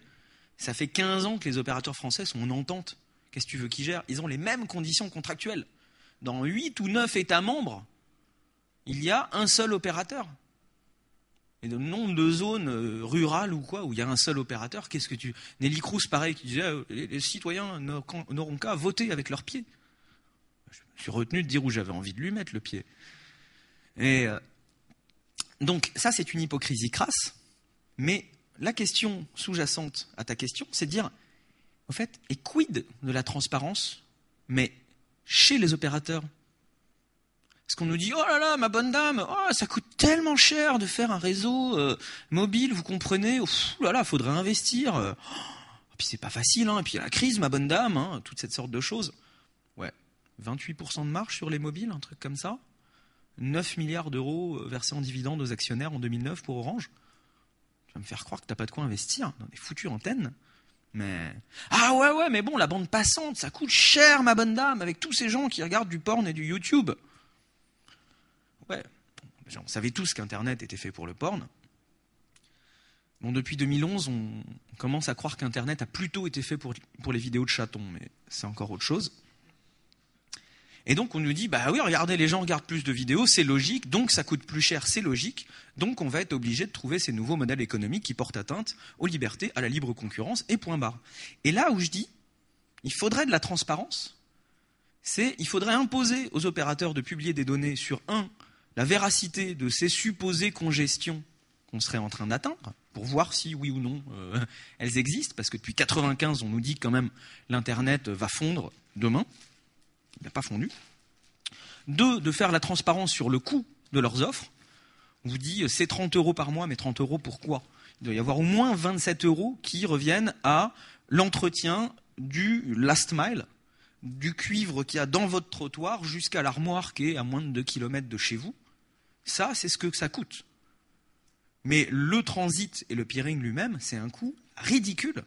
Ça fait 15 ans que les opérateurs français sont en entente. Qu'est-ce que tu veux qu'ils gèrent Ils ont les mêmes conditions contractuelles. Dans 8 ou 9 États membres, il y a un seul opérateur. Et le nombre de zones euh, rurales ou quoi, où il y a un seul opérateur, qu'est-ce que tu. Nelly Cruz, pareil, qui disait euh, les, citoyens n'auront qu'à voter avec leurs pieds. Je me suis retenu de dire où j'avais envie de lui mettre le pied. Et. Euh, donc, ça, c'est une hypocrisie crasse, mais la question sous-jacente à ta question, c'est de dire, au fait, et quid de la transparence, mais chez les opérateurs est-ce qu'on nous dit, oh là là, ma bonne dame, oh, ça coûte tellement cher de faire un réseau euh, mobile, vous comprenez, oh là là, faudrait investir. et euh, oh, puis c'est pas facile, hein. et puis il la crise, ma bonne dame, hein, toute cette sorte de choses. Ouais, 28% de marge sur les mobiles, un truc comme ça. 9 milliards d'euros euh, versés en dividendes aux actionnaires en 2009 pour Orange. Tu vas me faire croire que t'as pas de quoi investir dans des foutues antennes. Mais ah ouais ouais mais bon la bande passante ça coûte cher ma bonne dame avec tous ces gens qui regardent du porn et du YouTube on savait tous qu'Internet était fait pour le porn. Bon, depuis 2011, on commence à croire qu'Internet a plutôt été fait pour, pour les vidéos de chatons, mais c'est encore autre chose. Et donc on nous dit, bah oui, regardez, les gens regardent plus de vidéos, c'est logique, donc ça coûte plus cher, c'est logique, donc on va être obligé de trouver ces nouveaux modèles économiques qui portent atteinte aux libertés, à la libre concurrence, et point barre. Et là où je dis, il faudrait de la transparence, c'est il faudrait imposer aux opérateurs de publier des données sur un la véracité de ces supposées congestions qu'on serait en train d'atteindre, pour voir si oui ou non euh, elles existent, parce que depuis 1995, on nous dit quand même l'Internet va fondre demain. Il n'a pas fondu. Deux, de faire la transparence sur le coût de leurs offres. On vous dit c'est 30 euros par mois, mais 30 euros pourquoi Il doit y avoir au moins 27 euros qui reviennent à l'entretien du last mile, du cuivre qu'il y a dans votre trottoir jusqu'à l'armoire qui est à moins de 2 km de chez vous. Ça, c'est ce que ça coûte. Mais le transit et le peering lui-même, c'est un coût ridicule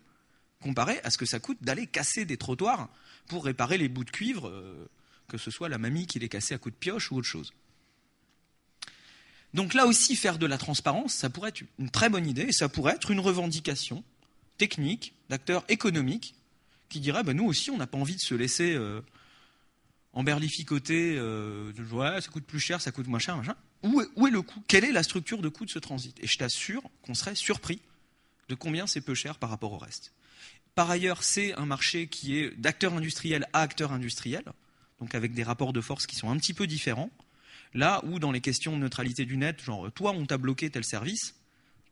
comparé à ce que ça coûte d'aller casser des trottoirs pour réparer les bouts de cuivre, euh, que ce soit la mamie qui les cassait à coups de pioche ou autre chose. Donc là aussi, faire de la transparence, ça pourrait être une très bonne idée et ça pourrait être une revendication technique d'acteurs économiques qui diraient bah, nous aussi, on n'a pas envie de se laisser euh, emberlificoter, euh, ça coûte plus cher, ça coûte moins cher, machin où est, le coût Quelle est la structure de coût de ce transit Et je t'assure qu'on serait surpris de combien c'est peu cher par rapport au reste. Par ailleurs, c'est un marché qui est d'acteur industriel à acteur industriel, donc avec des rapports de force qui sont un petit peu différents. Là où dans les questions de neutralité du net, genre toi on t'a bloqué tel service,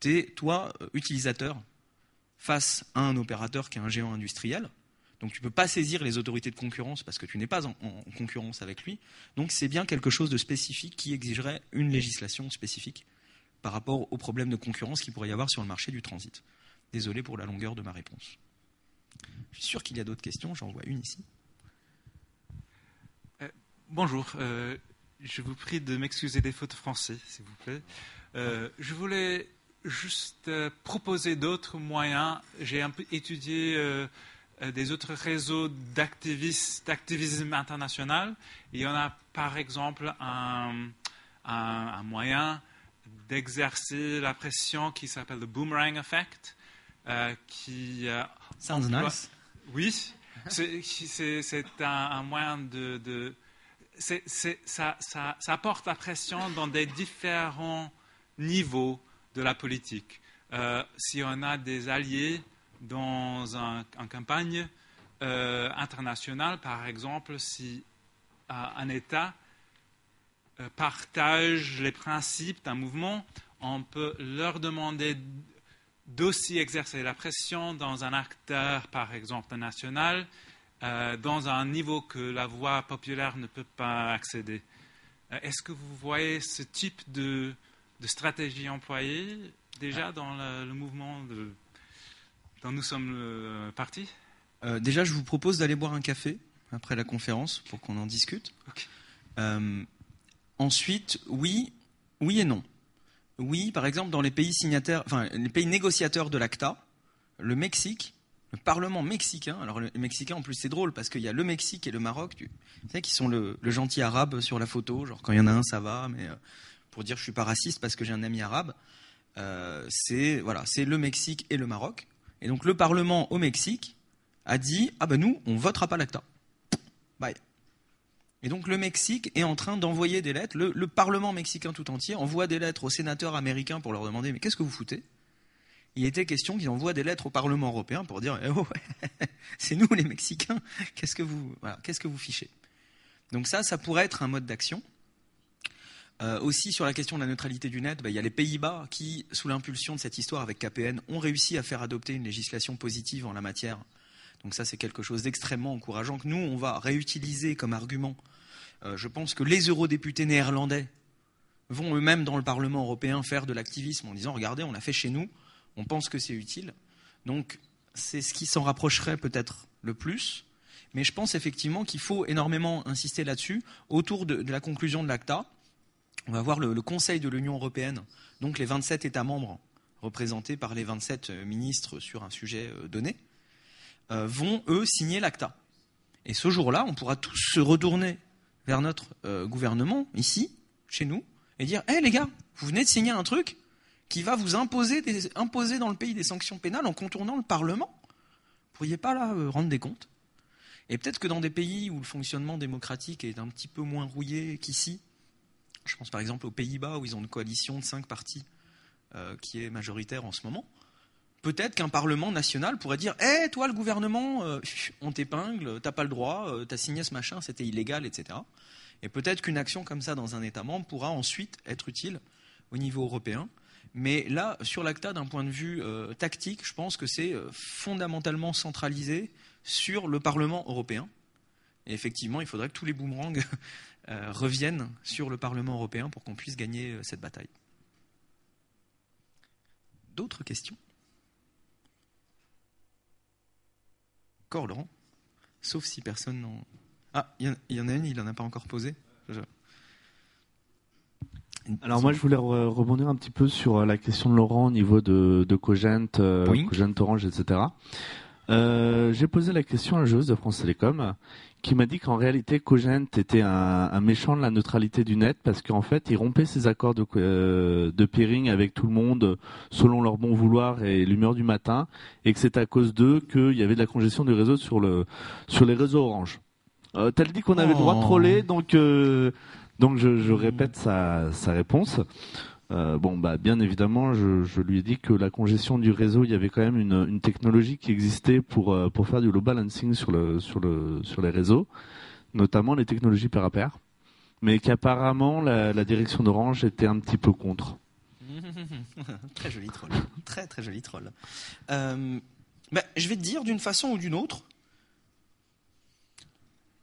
t'es toi euh, utilisateur face à un opérateur qui est un géant industriel, donc tu ne peux pas saisir les autorités de concurrence parce que tu n'es pas en, concurrence avec lui. Donc c'est bien quelque chose de spécifique qui exigerait une législation spécifique par rapport aux problèmes de concurrence qu'il pourrait y avoir sur le marché du transit. Désolé pour la longueur de ma réponse. Je suis sûr qu'il y a d'autres questions, j'en vois une ici. Euh, bonjour, euh, je vous prie de m'excuser des fautes français, s'il vous plaît. Euh, je voulais juste proposer d'autres moyens. J'ai un peu étudié euh, des autres réseaux d'activisme international. Il y en a par exemple un, moyen d'exercer la pression qui s'appelle le boomerang effect. Euh, qui. Euh, nice. Oui, c'est un, moyen de. ça, ça, apporte la pression dans des différents niveaux de la politique. Euh, si on a des alliés dans un, une campagne euh, internationale, par exemple, si un État euh, partage les principes d'un mouvement, on peut leur demander d'aussi exercer la pression dans un acteur, par exemple, national, euh, dans un niveau que la voix populaire ne peut pas accéder. Est-ce que vous voyez ce type de, stratégie employée déjà dans le, le mouvement de, nous sommes euh, partis euh, Déjà, je vous propose d'aller boire un café après la conférence pour qu'on en discute. Euh, ensuite, oui, oui et non. Oui, par exemple, dans les pays signataires, enfin les pays négociateurs de l'ACTA, le Mexique, le Parlement mexicain. Alors le mexicain, en plus, c'est drôle parce qu'il y a le Mexique et le Maroc, tu sais, qui sont le, gentil arabe sur la photo. Genre quand il y en a un, ça va, mais pour dire je suis pas raciste parce que j'ai un ami arabe. c'est voilà, c'est le Mexique et le Maroc. Et donc le Parlement au Mexique a dit Ah ben nous, on votera pas l'ACTA. Bye. Et donc le Mexique est en train d'envoyer des lettres, le, Parlement mexicain tout entier envoie des lettres aux sénateurs américains pour leur demander mais qu'est-ce que vous foutez Il était question qu'ils envoient des lettres au Parlement européen pour dire eh oh, c'est nous les Mexicains, qu'est-ce que vous qu'est-ce que vous fichez Donc ça, ça pourrait être un mode d'action. Euh, aussi, sur la question de la neutralité du net, bah, il y a les Pays-Bas qui, sous l'impulsion de cette histoire avec KPN, ont réussi à faire adopter une législation positive en la matière. Donc ça, c'est quelque chose d'extrêmement encourageant que nous, on va réutiliser comme argument. Euh, je pense que les eurodéputés néerlandais vont eux-mêmes dans le Parlement européen faire de l'activisme en disant, regardez, on l'a fait chez nous, on pense que c'est utile. Donc c'est ce qui s'en rapprocherait peut-être le plus. Mais je pense effectivement qu'il faut énormément insister là-dessus, autour de, la conclusion de l'ACTA, on va voir le, Conseil de l'Union européenne, donc les 27 États membres représentés par les 27 euh, ministres sur un sujet euh, donné, euh, vont, eux, signer l'ACTA. Et ce jour-là, on pourra tous se retourner vers notre gouvernement, ici, chez nous, et dire Eh les gars, vous venez de signer un truc qui va vous imposer, dans le pays des sanctions pénales en contournant le Parlement. Vous pourriez pas là rendre des comptes Et peut-être que dans des pays où le fonctionnement démocratique est un petit peu moins rouillé qu'ici, je pense par exemple aux Pays-Bas où ils ont une coalition de cinq partis euh, qui est majoritaire en ce moment. Peut-être qu'un Parlement national pourrait dire Hé, eh, toi, le gouvernement, euh, on t'épingle, t'as pas le droit, euh, t'as signé ce machin, c'était illégal, etc. Et peut-être qu'une action comme ça dans un État membre pourra ensuite être utile au niveau européen. Mais là, sur l'ACTA, d'un point de vue tactique, je pense que c'est fondamentalement centralisé sur le Parlement européen. Et effectivement, il faudrait que tous les boomerangs euh, reviennent sur le Parlement européen pour qu'on puisse gagner euh, cette bataille. D'autres questions Encore Laurent Sauf si personne n'en... Ah, il y, en a une, il n'en a pas encore posé. Alors moi je voulais rebondir un petit peu sur euh, la question de Laurent au niveau de, Cogent, Cogent Orange, etc. Euh, j'ai posé la question à un joueuse de France Télécom qui m'a dit qu'en réalité Cogent était un, méchant de la neutralité du net parce qu'en fait il rompait ses accords euh, de, peering avec tout le monde selon leur bon vouloir et l'humeur du matin et que c'est à cause d'eux qu'il y avait de la congestion du réseau sur, le, sur les réseaux orange. Euh, T'as dit qu'on avait le droit de troller oh. donc, euh, donc je, répète sa réponse. Euh, bon, bah, bien évidemment, je, lui ai dit que la congestion du réseau, il y avait quand même une, technologie qui existait pour, euh, pour faire du low balancing sur, le, sur, le, sur les réseaux, notamment les technologies pair à pair, mais qu'apparemment la, direction d'Orange était un petit peu contre. très joli troll, très très joli troll. Euh, bah, je vais te dire d'une façon ou d'une autre,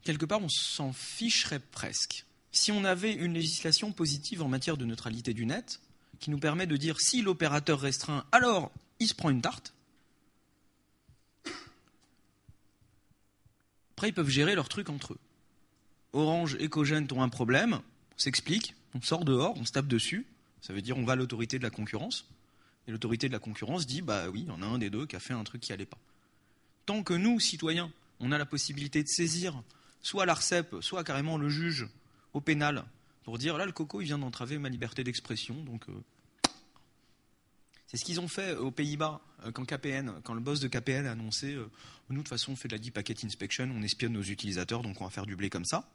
quelque part on s'en ficherait presque si on avait une législation positive en matière de neutralité du net, qui nous permet de dire si l'opérateur restreint, alors il se prend une tarte. Après, ils peuvent gérer leurs trucs entre eux. Orange et Cogent ont un problème, on s'explique, on sort dehors, on se tape dessus, ça veut dire on va à l'autorité de la concurrence, et l'autorité de la concurrence dit bah oui, il y en a un des deux qui a fait un truc qui n'allait pas. Tant que nous, citoyens, on a la possibilité de saisir soit l'ARCEP, soit carrément le juge au pénal pour dire là, le coco, il vient d'entraver ma liberté d'expression, donc. Euh, c'est ce qu'ils ont fait euh, aux Pays-Bas euh, quand KPN, quand le boss de KPN a annoncé nous de toute façon on fait de la deep packet inspection, on espionne nos utilisateurs, donc on va faire du blé comme ça.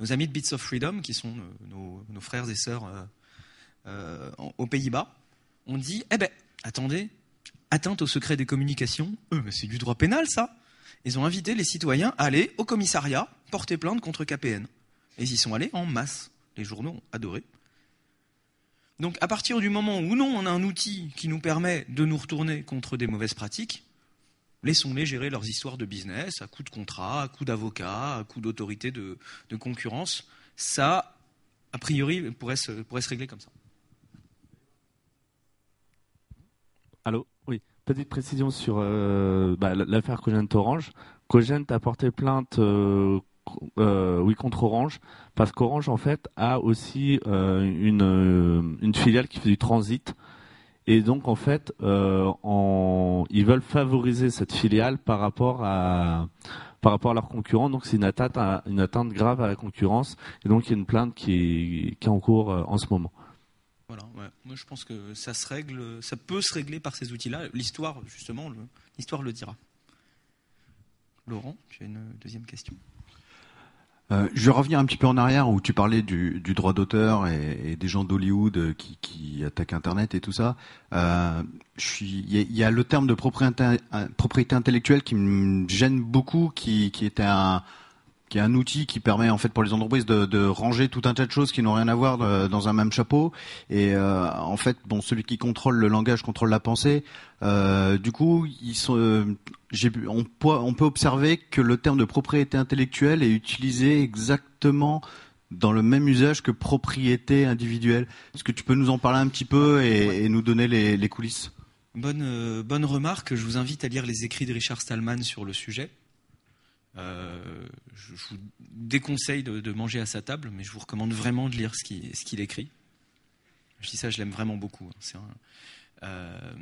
Nos amis de Bits of Freedom, qui sont nos, frères et sœurs aux Pays-Bas, ont dit eh ben attendez, atteinte au secret des communications, c'est du droit pénal ça. Ils ont invité les citoyens à aller au commissariat porter plainte contre KPN. Et ils y sont allés en masse. Les journaux ont adoré. Donc à partir du moment où non, on a un outil qui nous permet de nous retourner contre des mauvaises pratiques, laissons-les gérer leurs histoires de business à coup de contrat, à coup d'avocat, à coup d'autorité de, concurrence. Ça, a priori, pourrait se, régler comme ça. Allô Oui. Petite précision sur euh, bah, l'affaire Cogent Orange. Cogent a porté plainte euh, euh, oui contre Orange parce qu'Orange en fait a aussi euh, euh, une, filiale qui fait du transit et donc en fait ils veulent favoriser cette filiale par rapport à par rapport à leurs concurrents donc c'est une atteinte une grave à la concurrence et donc il y a une plainte qui est, en cours en ce moment. Voilà, moi je pense que ça se règle, ça peut se régler par ces outils-là. L'histoire justement, l'histoire le, dira. Laurent, tu une deuxième question. Euh, je je revenir un petit peu en arrière où tu parlais du, droit d'auteur et, des gens d'Hollywood euh, qui, attaquent Internet et tout ça. Euh, il y, a le terme de propriété, propriété intellectuelle qui me gêne beaucoup, qui, qui est un, qui est un outil qui permet en fait pour les entreprises de, ranger tout un tas de choses qui n'ont rien à voir euh, dans un même chapeau. Et euh, en fait, bon, celui qui contrôle le langage contrôle la pensée. Euh, du coup, on, peut observer que le terme de propriété intellectuelle est utilisé exactement dans le même usage que propriété individuelle. Est-ce que tu peux nous en parler un petit peu et, nous donner les, les coulisses Bonne, bonne remarque. Je vous invite à lire les écrits de Richard Stallman sur le sujet. Euh, je, vous déconseille de, manger à sa table, mais je vous recommande vraiment de lire ce qu'il écrit. Je dis ça, je l'aime vraiment beaucoup. Hein. Euh,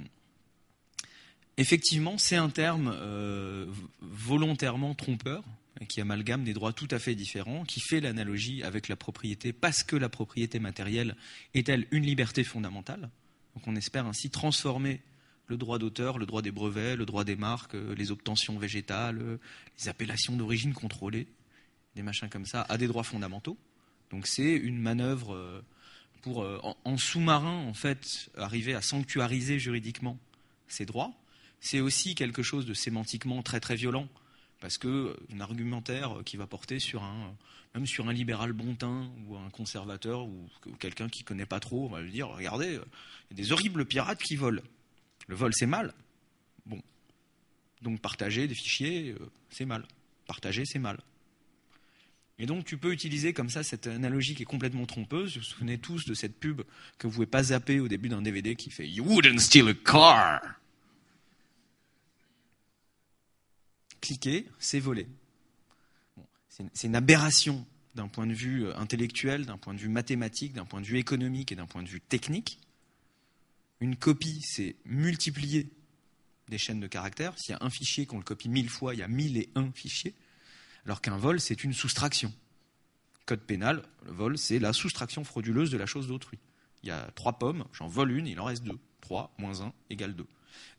effectivement, c'est un terme euh, volontairement trompeur, qui amalgame des droits tout à fait différents, qui fait l'analogie avec la propriété, parce que la propriété matérielle est-elle une liberté fondamentale. Donc on espère ainsi transformer le droit d'auteur, le droit des brevets, le droit des marques, euh, les obtentions végétales, euh, les appellations d'origine contrôlées des machins comme ça, à des droits fondamentaux. Donc c'est une manœuvre euh, pour, en, sous-marin, en fait, arriver à sanctuariser juridiquement ces droits. C'est aussi quelque chose de sémantiquement très très violent, parce qu'un argumentaire qui va porter sur un, même sur un libéral bontain ou un conservateur ou quelqu'un qui ne connaît pas trop, on va lui dire, regardez, il y a des horribles pirates qui volent. Le vol, c'est mal. Bon. Donc partager des fichiers, euh, c'est mal. Partager, c'est mal. Et donc tu peux utiliser comme ça cette analogie qui est complètement trompeuse. Vous vous souvenez tous de cette pub que vous ne pouvez pas zapper au début d'un DVD qui fait You wouldn't steal a car. Cliquer, c'est voler. c'est une aberration d'un point de vue euh, intellectuel, d'un point de vue mathématique, d'un point de vue économique et d'un point de vue technique une copie, c'est multiplier des chaînes de caractères. S'il y a un fichier qu'on le copie mille fois, il y a mille et un fichiers. Alors qu'un vol, c'est une soustraction. Code pénal, le vol, c'est la soustraction frauduleuse de la chose d'autrui. Il y a trois pommes, j'en vole une, il en reste deux. 3 moins 1 égale 2.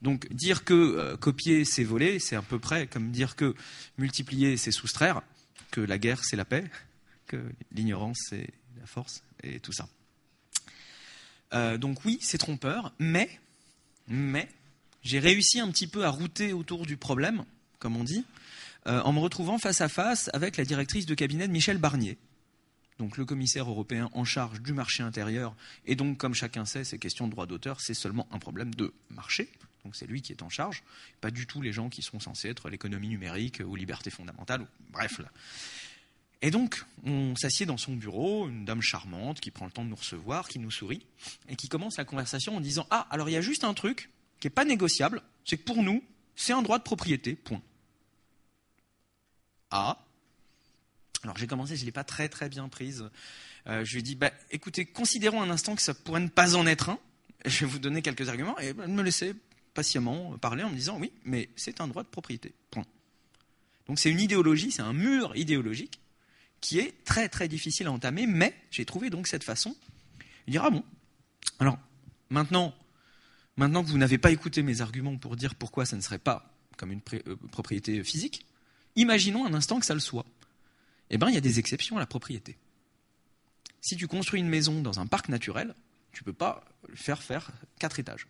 Donc dire que euh, copier c'est voler, c'est à peu près comme dire que multiplier c'est soustraire, que la guerre c'est la paix, que l'ignorance c'est la force et tout ça. Euh, donc oui, c'est trompeur, mais, mais j'ai réussi un petit peu à router autour du problème, comme on dit, euh, en me retrouvant face à face avec la directrice de cabinet de Michel Barnier, donc le commissaire européen en charge du marché intérieur. Et donc, comme chacun sait, ces questions de droit d'auteur, c'est seulement un problème de marché. Donc c'est lui qui est en charge, pas du tout les gens qui sont censés être l'économie numérique ou liberté fondamentale, ou, bref. Là. Et donc, on s'assied dans son bureau, une dame charmante qui prend le temps de nous recevoir, qui nous sourit, et qui commence la conversation en disant Ah, alors il y a juste un truc qui n'est pas négociable, c'est que pour nous, c'est un droit de propriété, point. Ah Alors j'ai commencé, je ne l'ai pas très très bien prise. Euh, je lui ai dit bah, Écoutez, considérons un instant que ça pourrait ne pas en être un. Je vais vous donner quelques arguments, et elle me laisser patiemment parler en me disant Oui, mais c'est un droit de propriété, point. Donc c'est une idéologie, c'est un mur idéologique qui est très très difficile à entamer, mais j'ai trouvé donc cette façon. Il dira ah bon, alors maintenant, maintenant que vous n'avez pas écouté mes arguments pour dire pourquoi ça ne serait pas comme une euh, propriété physique, imaginons un instant que ça le soit. Eh bien, il y a des exceptions à la propriété. Si tu construis une maison dans un parc naturel, tu ne peux pas faire faire quatre étages.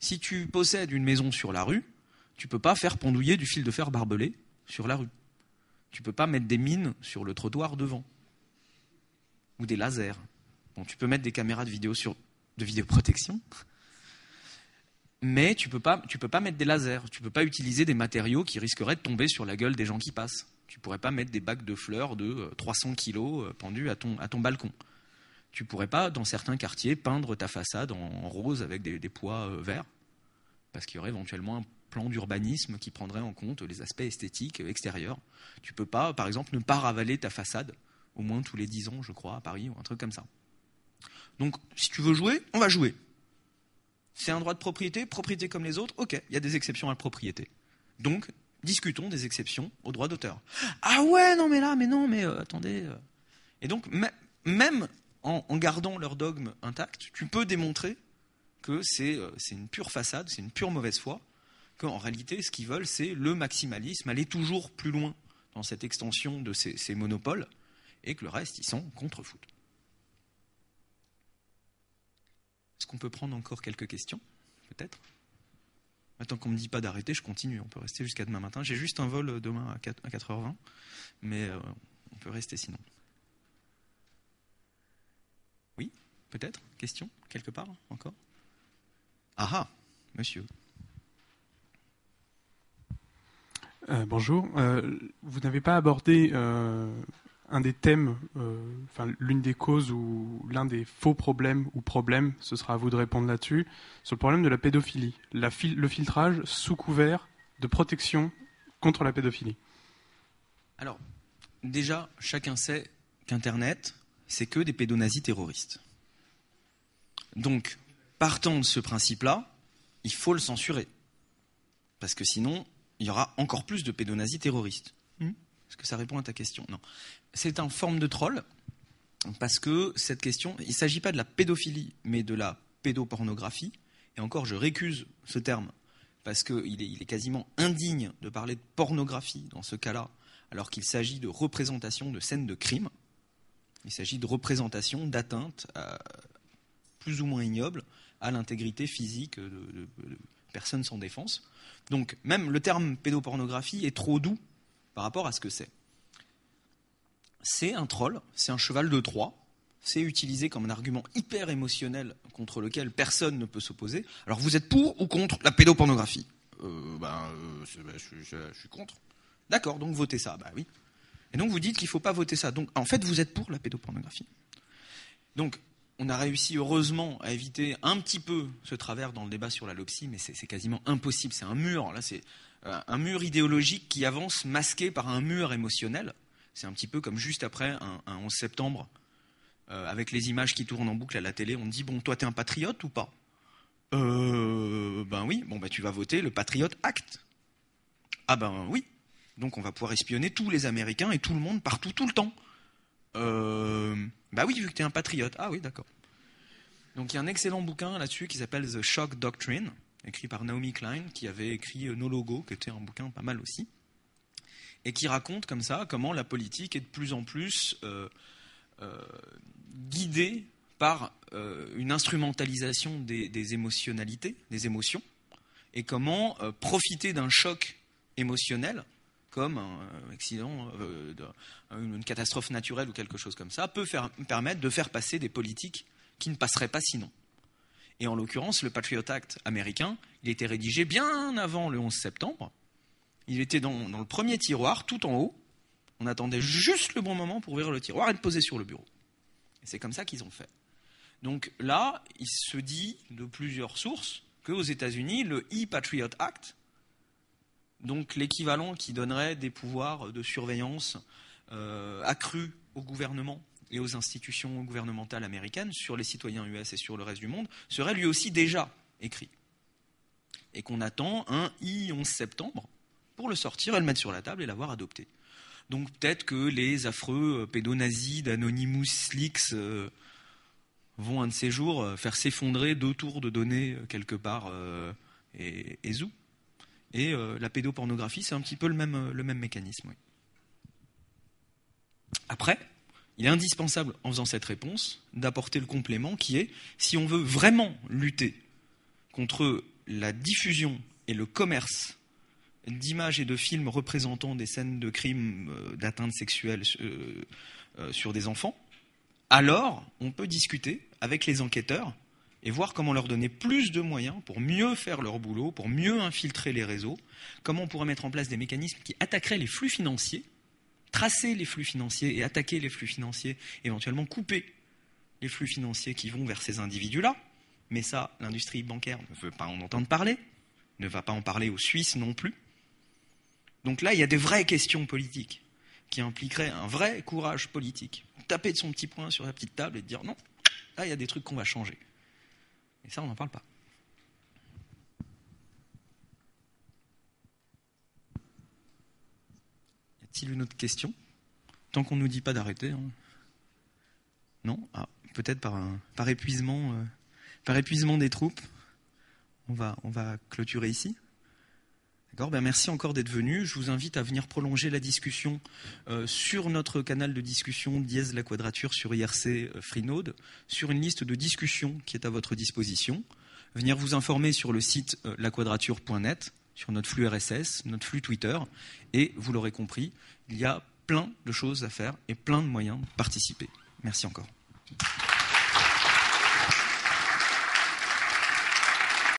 Si tu possèdes une maison sur la rue, tu ne peux pas faire pendouiller du fil de fer barbelé sur la rue. Tu ne peux pas mettre des mines sur le trottoir devant. Ou des lasers. tu peux mettre des caméras de vidéo sur de vidéoprotection. Mais tu ne peux, pas, peux pas mettre des lasers. Tu ne peux pas utiliser des matériaux qui risqueraient de tomber sur la gueule des gens qui passent. Tu ne pourrais pas mettre des bacs de fleurs de 300 euh, kilos euh, pendus à ton, à ton balcon. Tu ne pourrais pas, dans certains quartiers, peindre ta façade en, rose avec des, des poids euh, verts, parce qu'il y aurait éventuellement un plan d'urbanisme qui prendrait en compte les aspects esthétiques extérieurs. Tu peux pas, par exemple, ne pas ravaler ta façade, au moins tous les dix ans, je crois, à Paris, ou un truc comme ça. Donc, si tu veux jouer, on va jouer. C'est un droit de propriété, propriété comme les autres, ok, il y a des exceptions à la propriété. Donc, discutons des exceptions au droit d'auteur. Ah ouais, non mais là, mais non, mais euh, attendez. Euh. Et donc, même en, gardant leur dogme intact, tu peux démontrer que c'est euh, une pure façade, c'est une pure mauvaise foi, qu'en réalité, ce qu'ils veulent, c'est le maximalisme, aller toujours plus loin dans cette extension de ces, monopoles, et que le reste, ils sont contre foot. Est-ce qu'on peut prendre encore quelques questions Peut-être Maintenant qu'on ne me dit pas d'arrêter, je continue. On peut rester jusqu'à demain matin. J'ai juste un vol demain à 4h20, mais euh, on peut rester sinon. Oui Peut-être Question Quelque part Encore Ah ah Monsieur Euh, bonjour. Euh, vous n'avez pas abordé euh, un des thèmes, l'une des causes ou l'un des faux problèmes ou problèmes, ce sera à vous de répondre là-dessus, sur le problème de la pédophilie, le filtrage sous couvert de protection contre la pédophilie. Alors, déjà, chacun sait qu'Internet, c'est que des pédonazis terroristes. Donc, partant de ce principe-là, il faut le censurer. Parce que sinon, il y aura encore plus de pédonazis terroristes. Hmm. Est-ce que ça répond à ta question Non. C'est une forme de troll, parce que cette question, il ne s'agit pas de la pédophilie, mais de la pédopornographie. Et encore, je récuse ce terme, parce qu'il est, quasiment indigne de parler de pornographie dans ce cas-là, alors qu'il s'agit de représentation de scènes de crime. Il s'agit de représentation d'atteintes euh, plus ou moins ignobles à l'intégrité physique personne sans défense. Donc même le terme pédopornographie est trop doux par rapport à ce que c'est. C'est un troll, c'est un cheval de Troie, c'est utilisé comme un argument hyper émotionnel contre lequel personne ne peut s'opposer. Alors vous êtes pour ou contre la pédopornographie euh, ben, euh, ben je, suis contre. D'accord, donc votez ça. Bah oui. Et donc vous dites qu'il ne faut pas voter ça. Donc en fait, vous êtes pour la pédopornographie. Donc on a réussi heureusement à éviter un petit peu ce travers dans le débat sur la lopsie, mais c'est quasiment impossible. C'est un mur, là, c'est euh, un mur idéologique qui avance masqué par un mur émotionnel. C'est un petit peu comme juste après un, 11 septembre, euh, avec les images qui tournent en boucle à la télé. On dit bon, toi, t'es un patriote ou pas Euh, ben oui. Bon, ben tu vas voter le Patriote Act. Ah ben oui. Donc on va pouvoir espionner tous les Américains et tout le monde partout, tout le temps euh, Bah oui, vu que tu es un patriote. Ah oui, d'accord. Donc il y a un excellent bouquin là-dessus qui s'appelle The Shock Doctrine, écrit par Naomi Klein, qui avait écrit euh, No Logo, qui était un bouquin pas mal aussi, et qui raconte comme ça comment la politique est de plus en plus euh, euh, guidée par une instrumentalisation des, des, émotionnalités, des émotions, et comment profiter d'un choc émotionnel comme un accident, euh, une catastrophe naturelle ou quelque chose comme ça, peut permettre de faire passer des politiques qui ne passeraient pas sinon. Et en l'occurrence, le Patriot Act américain, il était rédigé bien avant le 11 septembre. Il était dans, le premier tiroir, tout en haut. On attendait juste le bon moment pour ouvrir le tiroir et le poser sur le bureau. Et c'est comme ça qu'ils ont fait. Donc là, il se dit de plusieurs sources qu'aux États-Unis, le E-Patriot Act, donc l'équivalent qui donnerait des pouvoirs de surveillance euh, accrus au gouvernement et aux institutions gouvernementales américaines sur les citoyens US et sur le reste du monde, serait lui aussi déjà écrit. Et qu'on attend un I 11 septembre pour le sortir et le mettre sur la table et l'avoir adopté. Donc peut-être que les affreux euh, pédonazis d'Anonymous Leaks euh, vont un de ces jours faire s'effondrer deux tours de données quelque part et, et zou. Et euh, la pédopornographie, c'est un petit peu le même, euh, le même mécanisme. Oui. Après, il est indispensable, en faisant cette réponse, d'apporter le complément qui est, si on veut vraiment lutter contre la diffusion et le commerce d'images et de films représentant des scènes de crimes, euh, d'atteintes sexuelles sur des enfants, alors on peut discuter avec les enquêteurs et voir comment leur donner plus de moyens pour mieux faire leur boulot, pour mieux infiltrer les réseaux, comment on pourrait mettre en place des mécanismes qui attaqueraient les flux financiers, tracer les flux financiers et attaquer les flux financiers, éventuellement couper les flux financiers qui vont vers ces individus-là. Mais ça, l'industrie bancaire ne veut pas en entendre parler, ne va pas en parler aux Suisses non plus. Donc là, il y a des vraies questions politiques qui impliqueraient un vrai courage politique. Taper de son petit poing sur la petite table et dire non, là, il y a des trucs qu'on va changer. Et ça, on n'en parle pas. Y a-t-il une autre question Tant qu'on ne nous dit pas d'arrêter. Hein. Non ah, Peut-être par, par, épuisement, euh, par épuisement des troupes. On va, on va clôturer ici. Ben merci encore d'être venu. Je vous invite à venir prolonger la discussion euh, sur notre canal de discussion dièse la quadrature sur IRC euh, Freenode, sur une liste de discussions qui est à votre disposition. Venir vous informer sur le site euh, laquadrature.net, sur notre flux RSS, notre flux Twitter. Et vous l'aurez compris, il y a plein de choses à faire et plein de moyens de participer. Merci encore.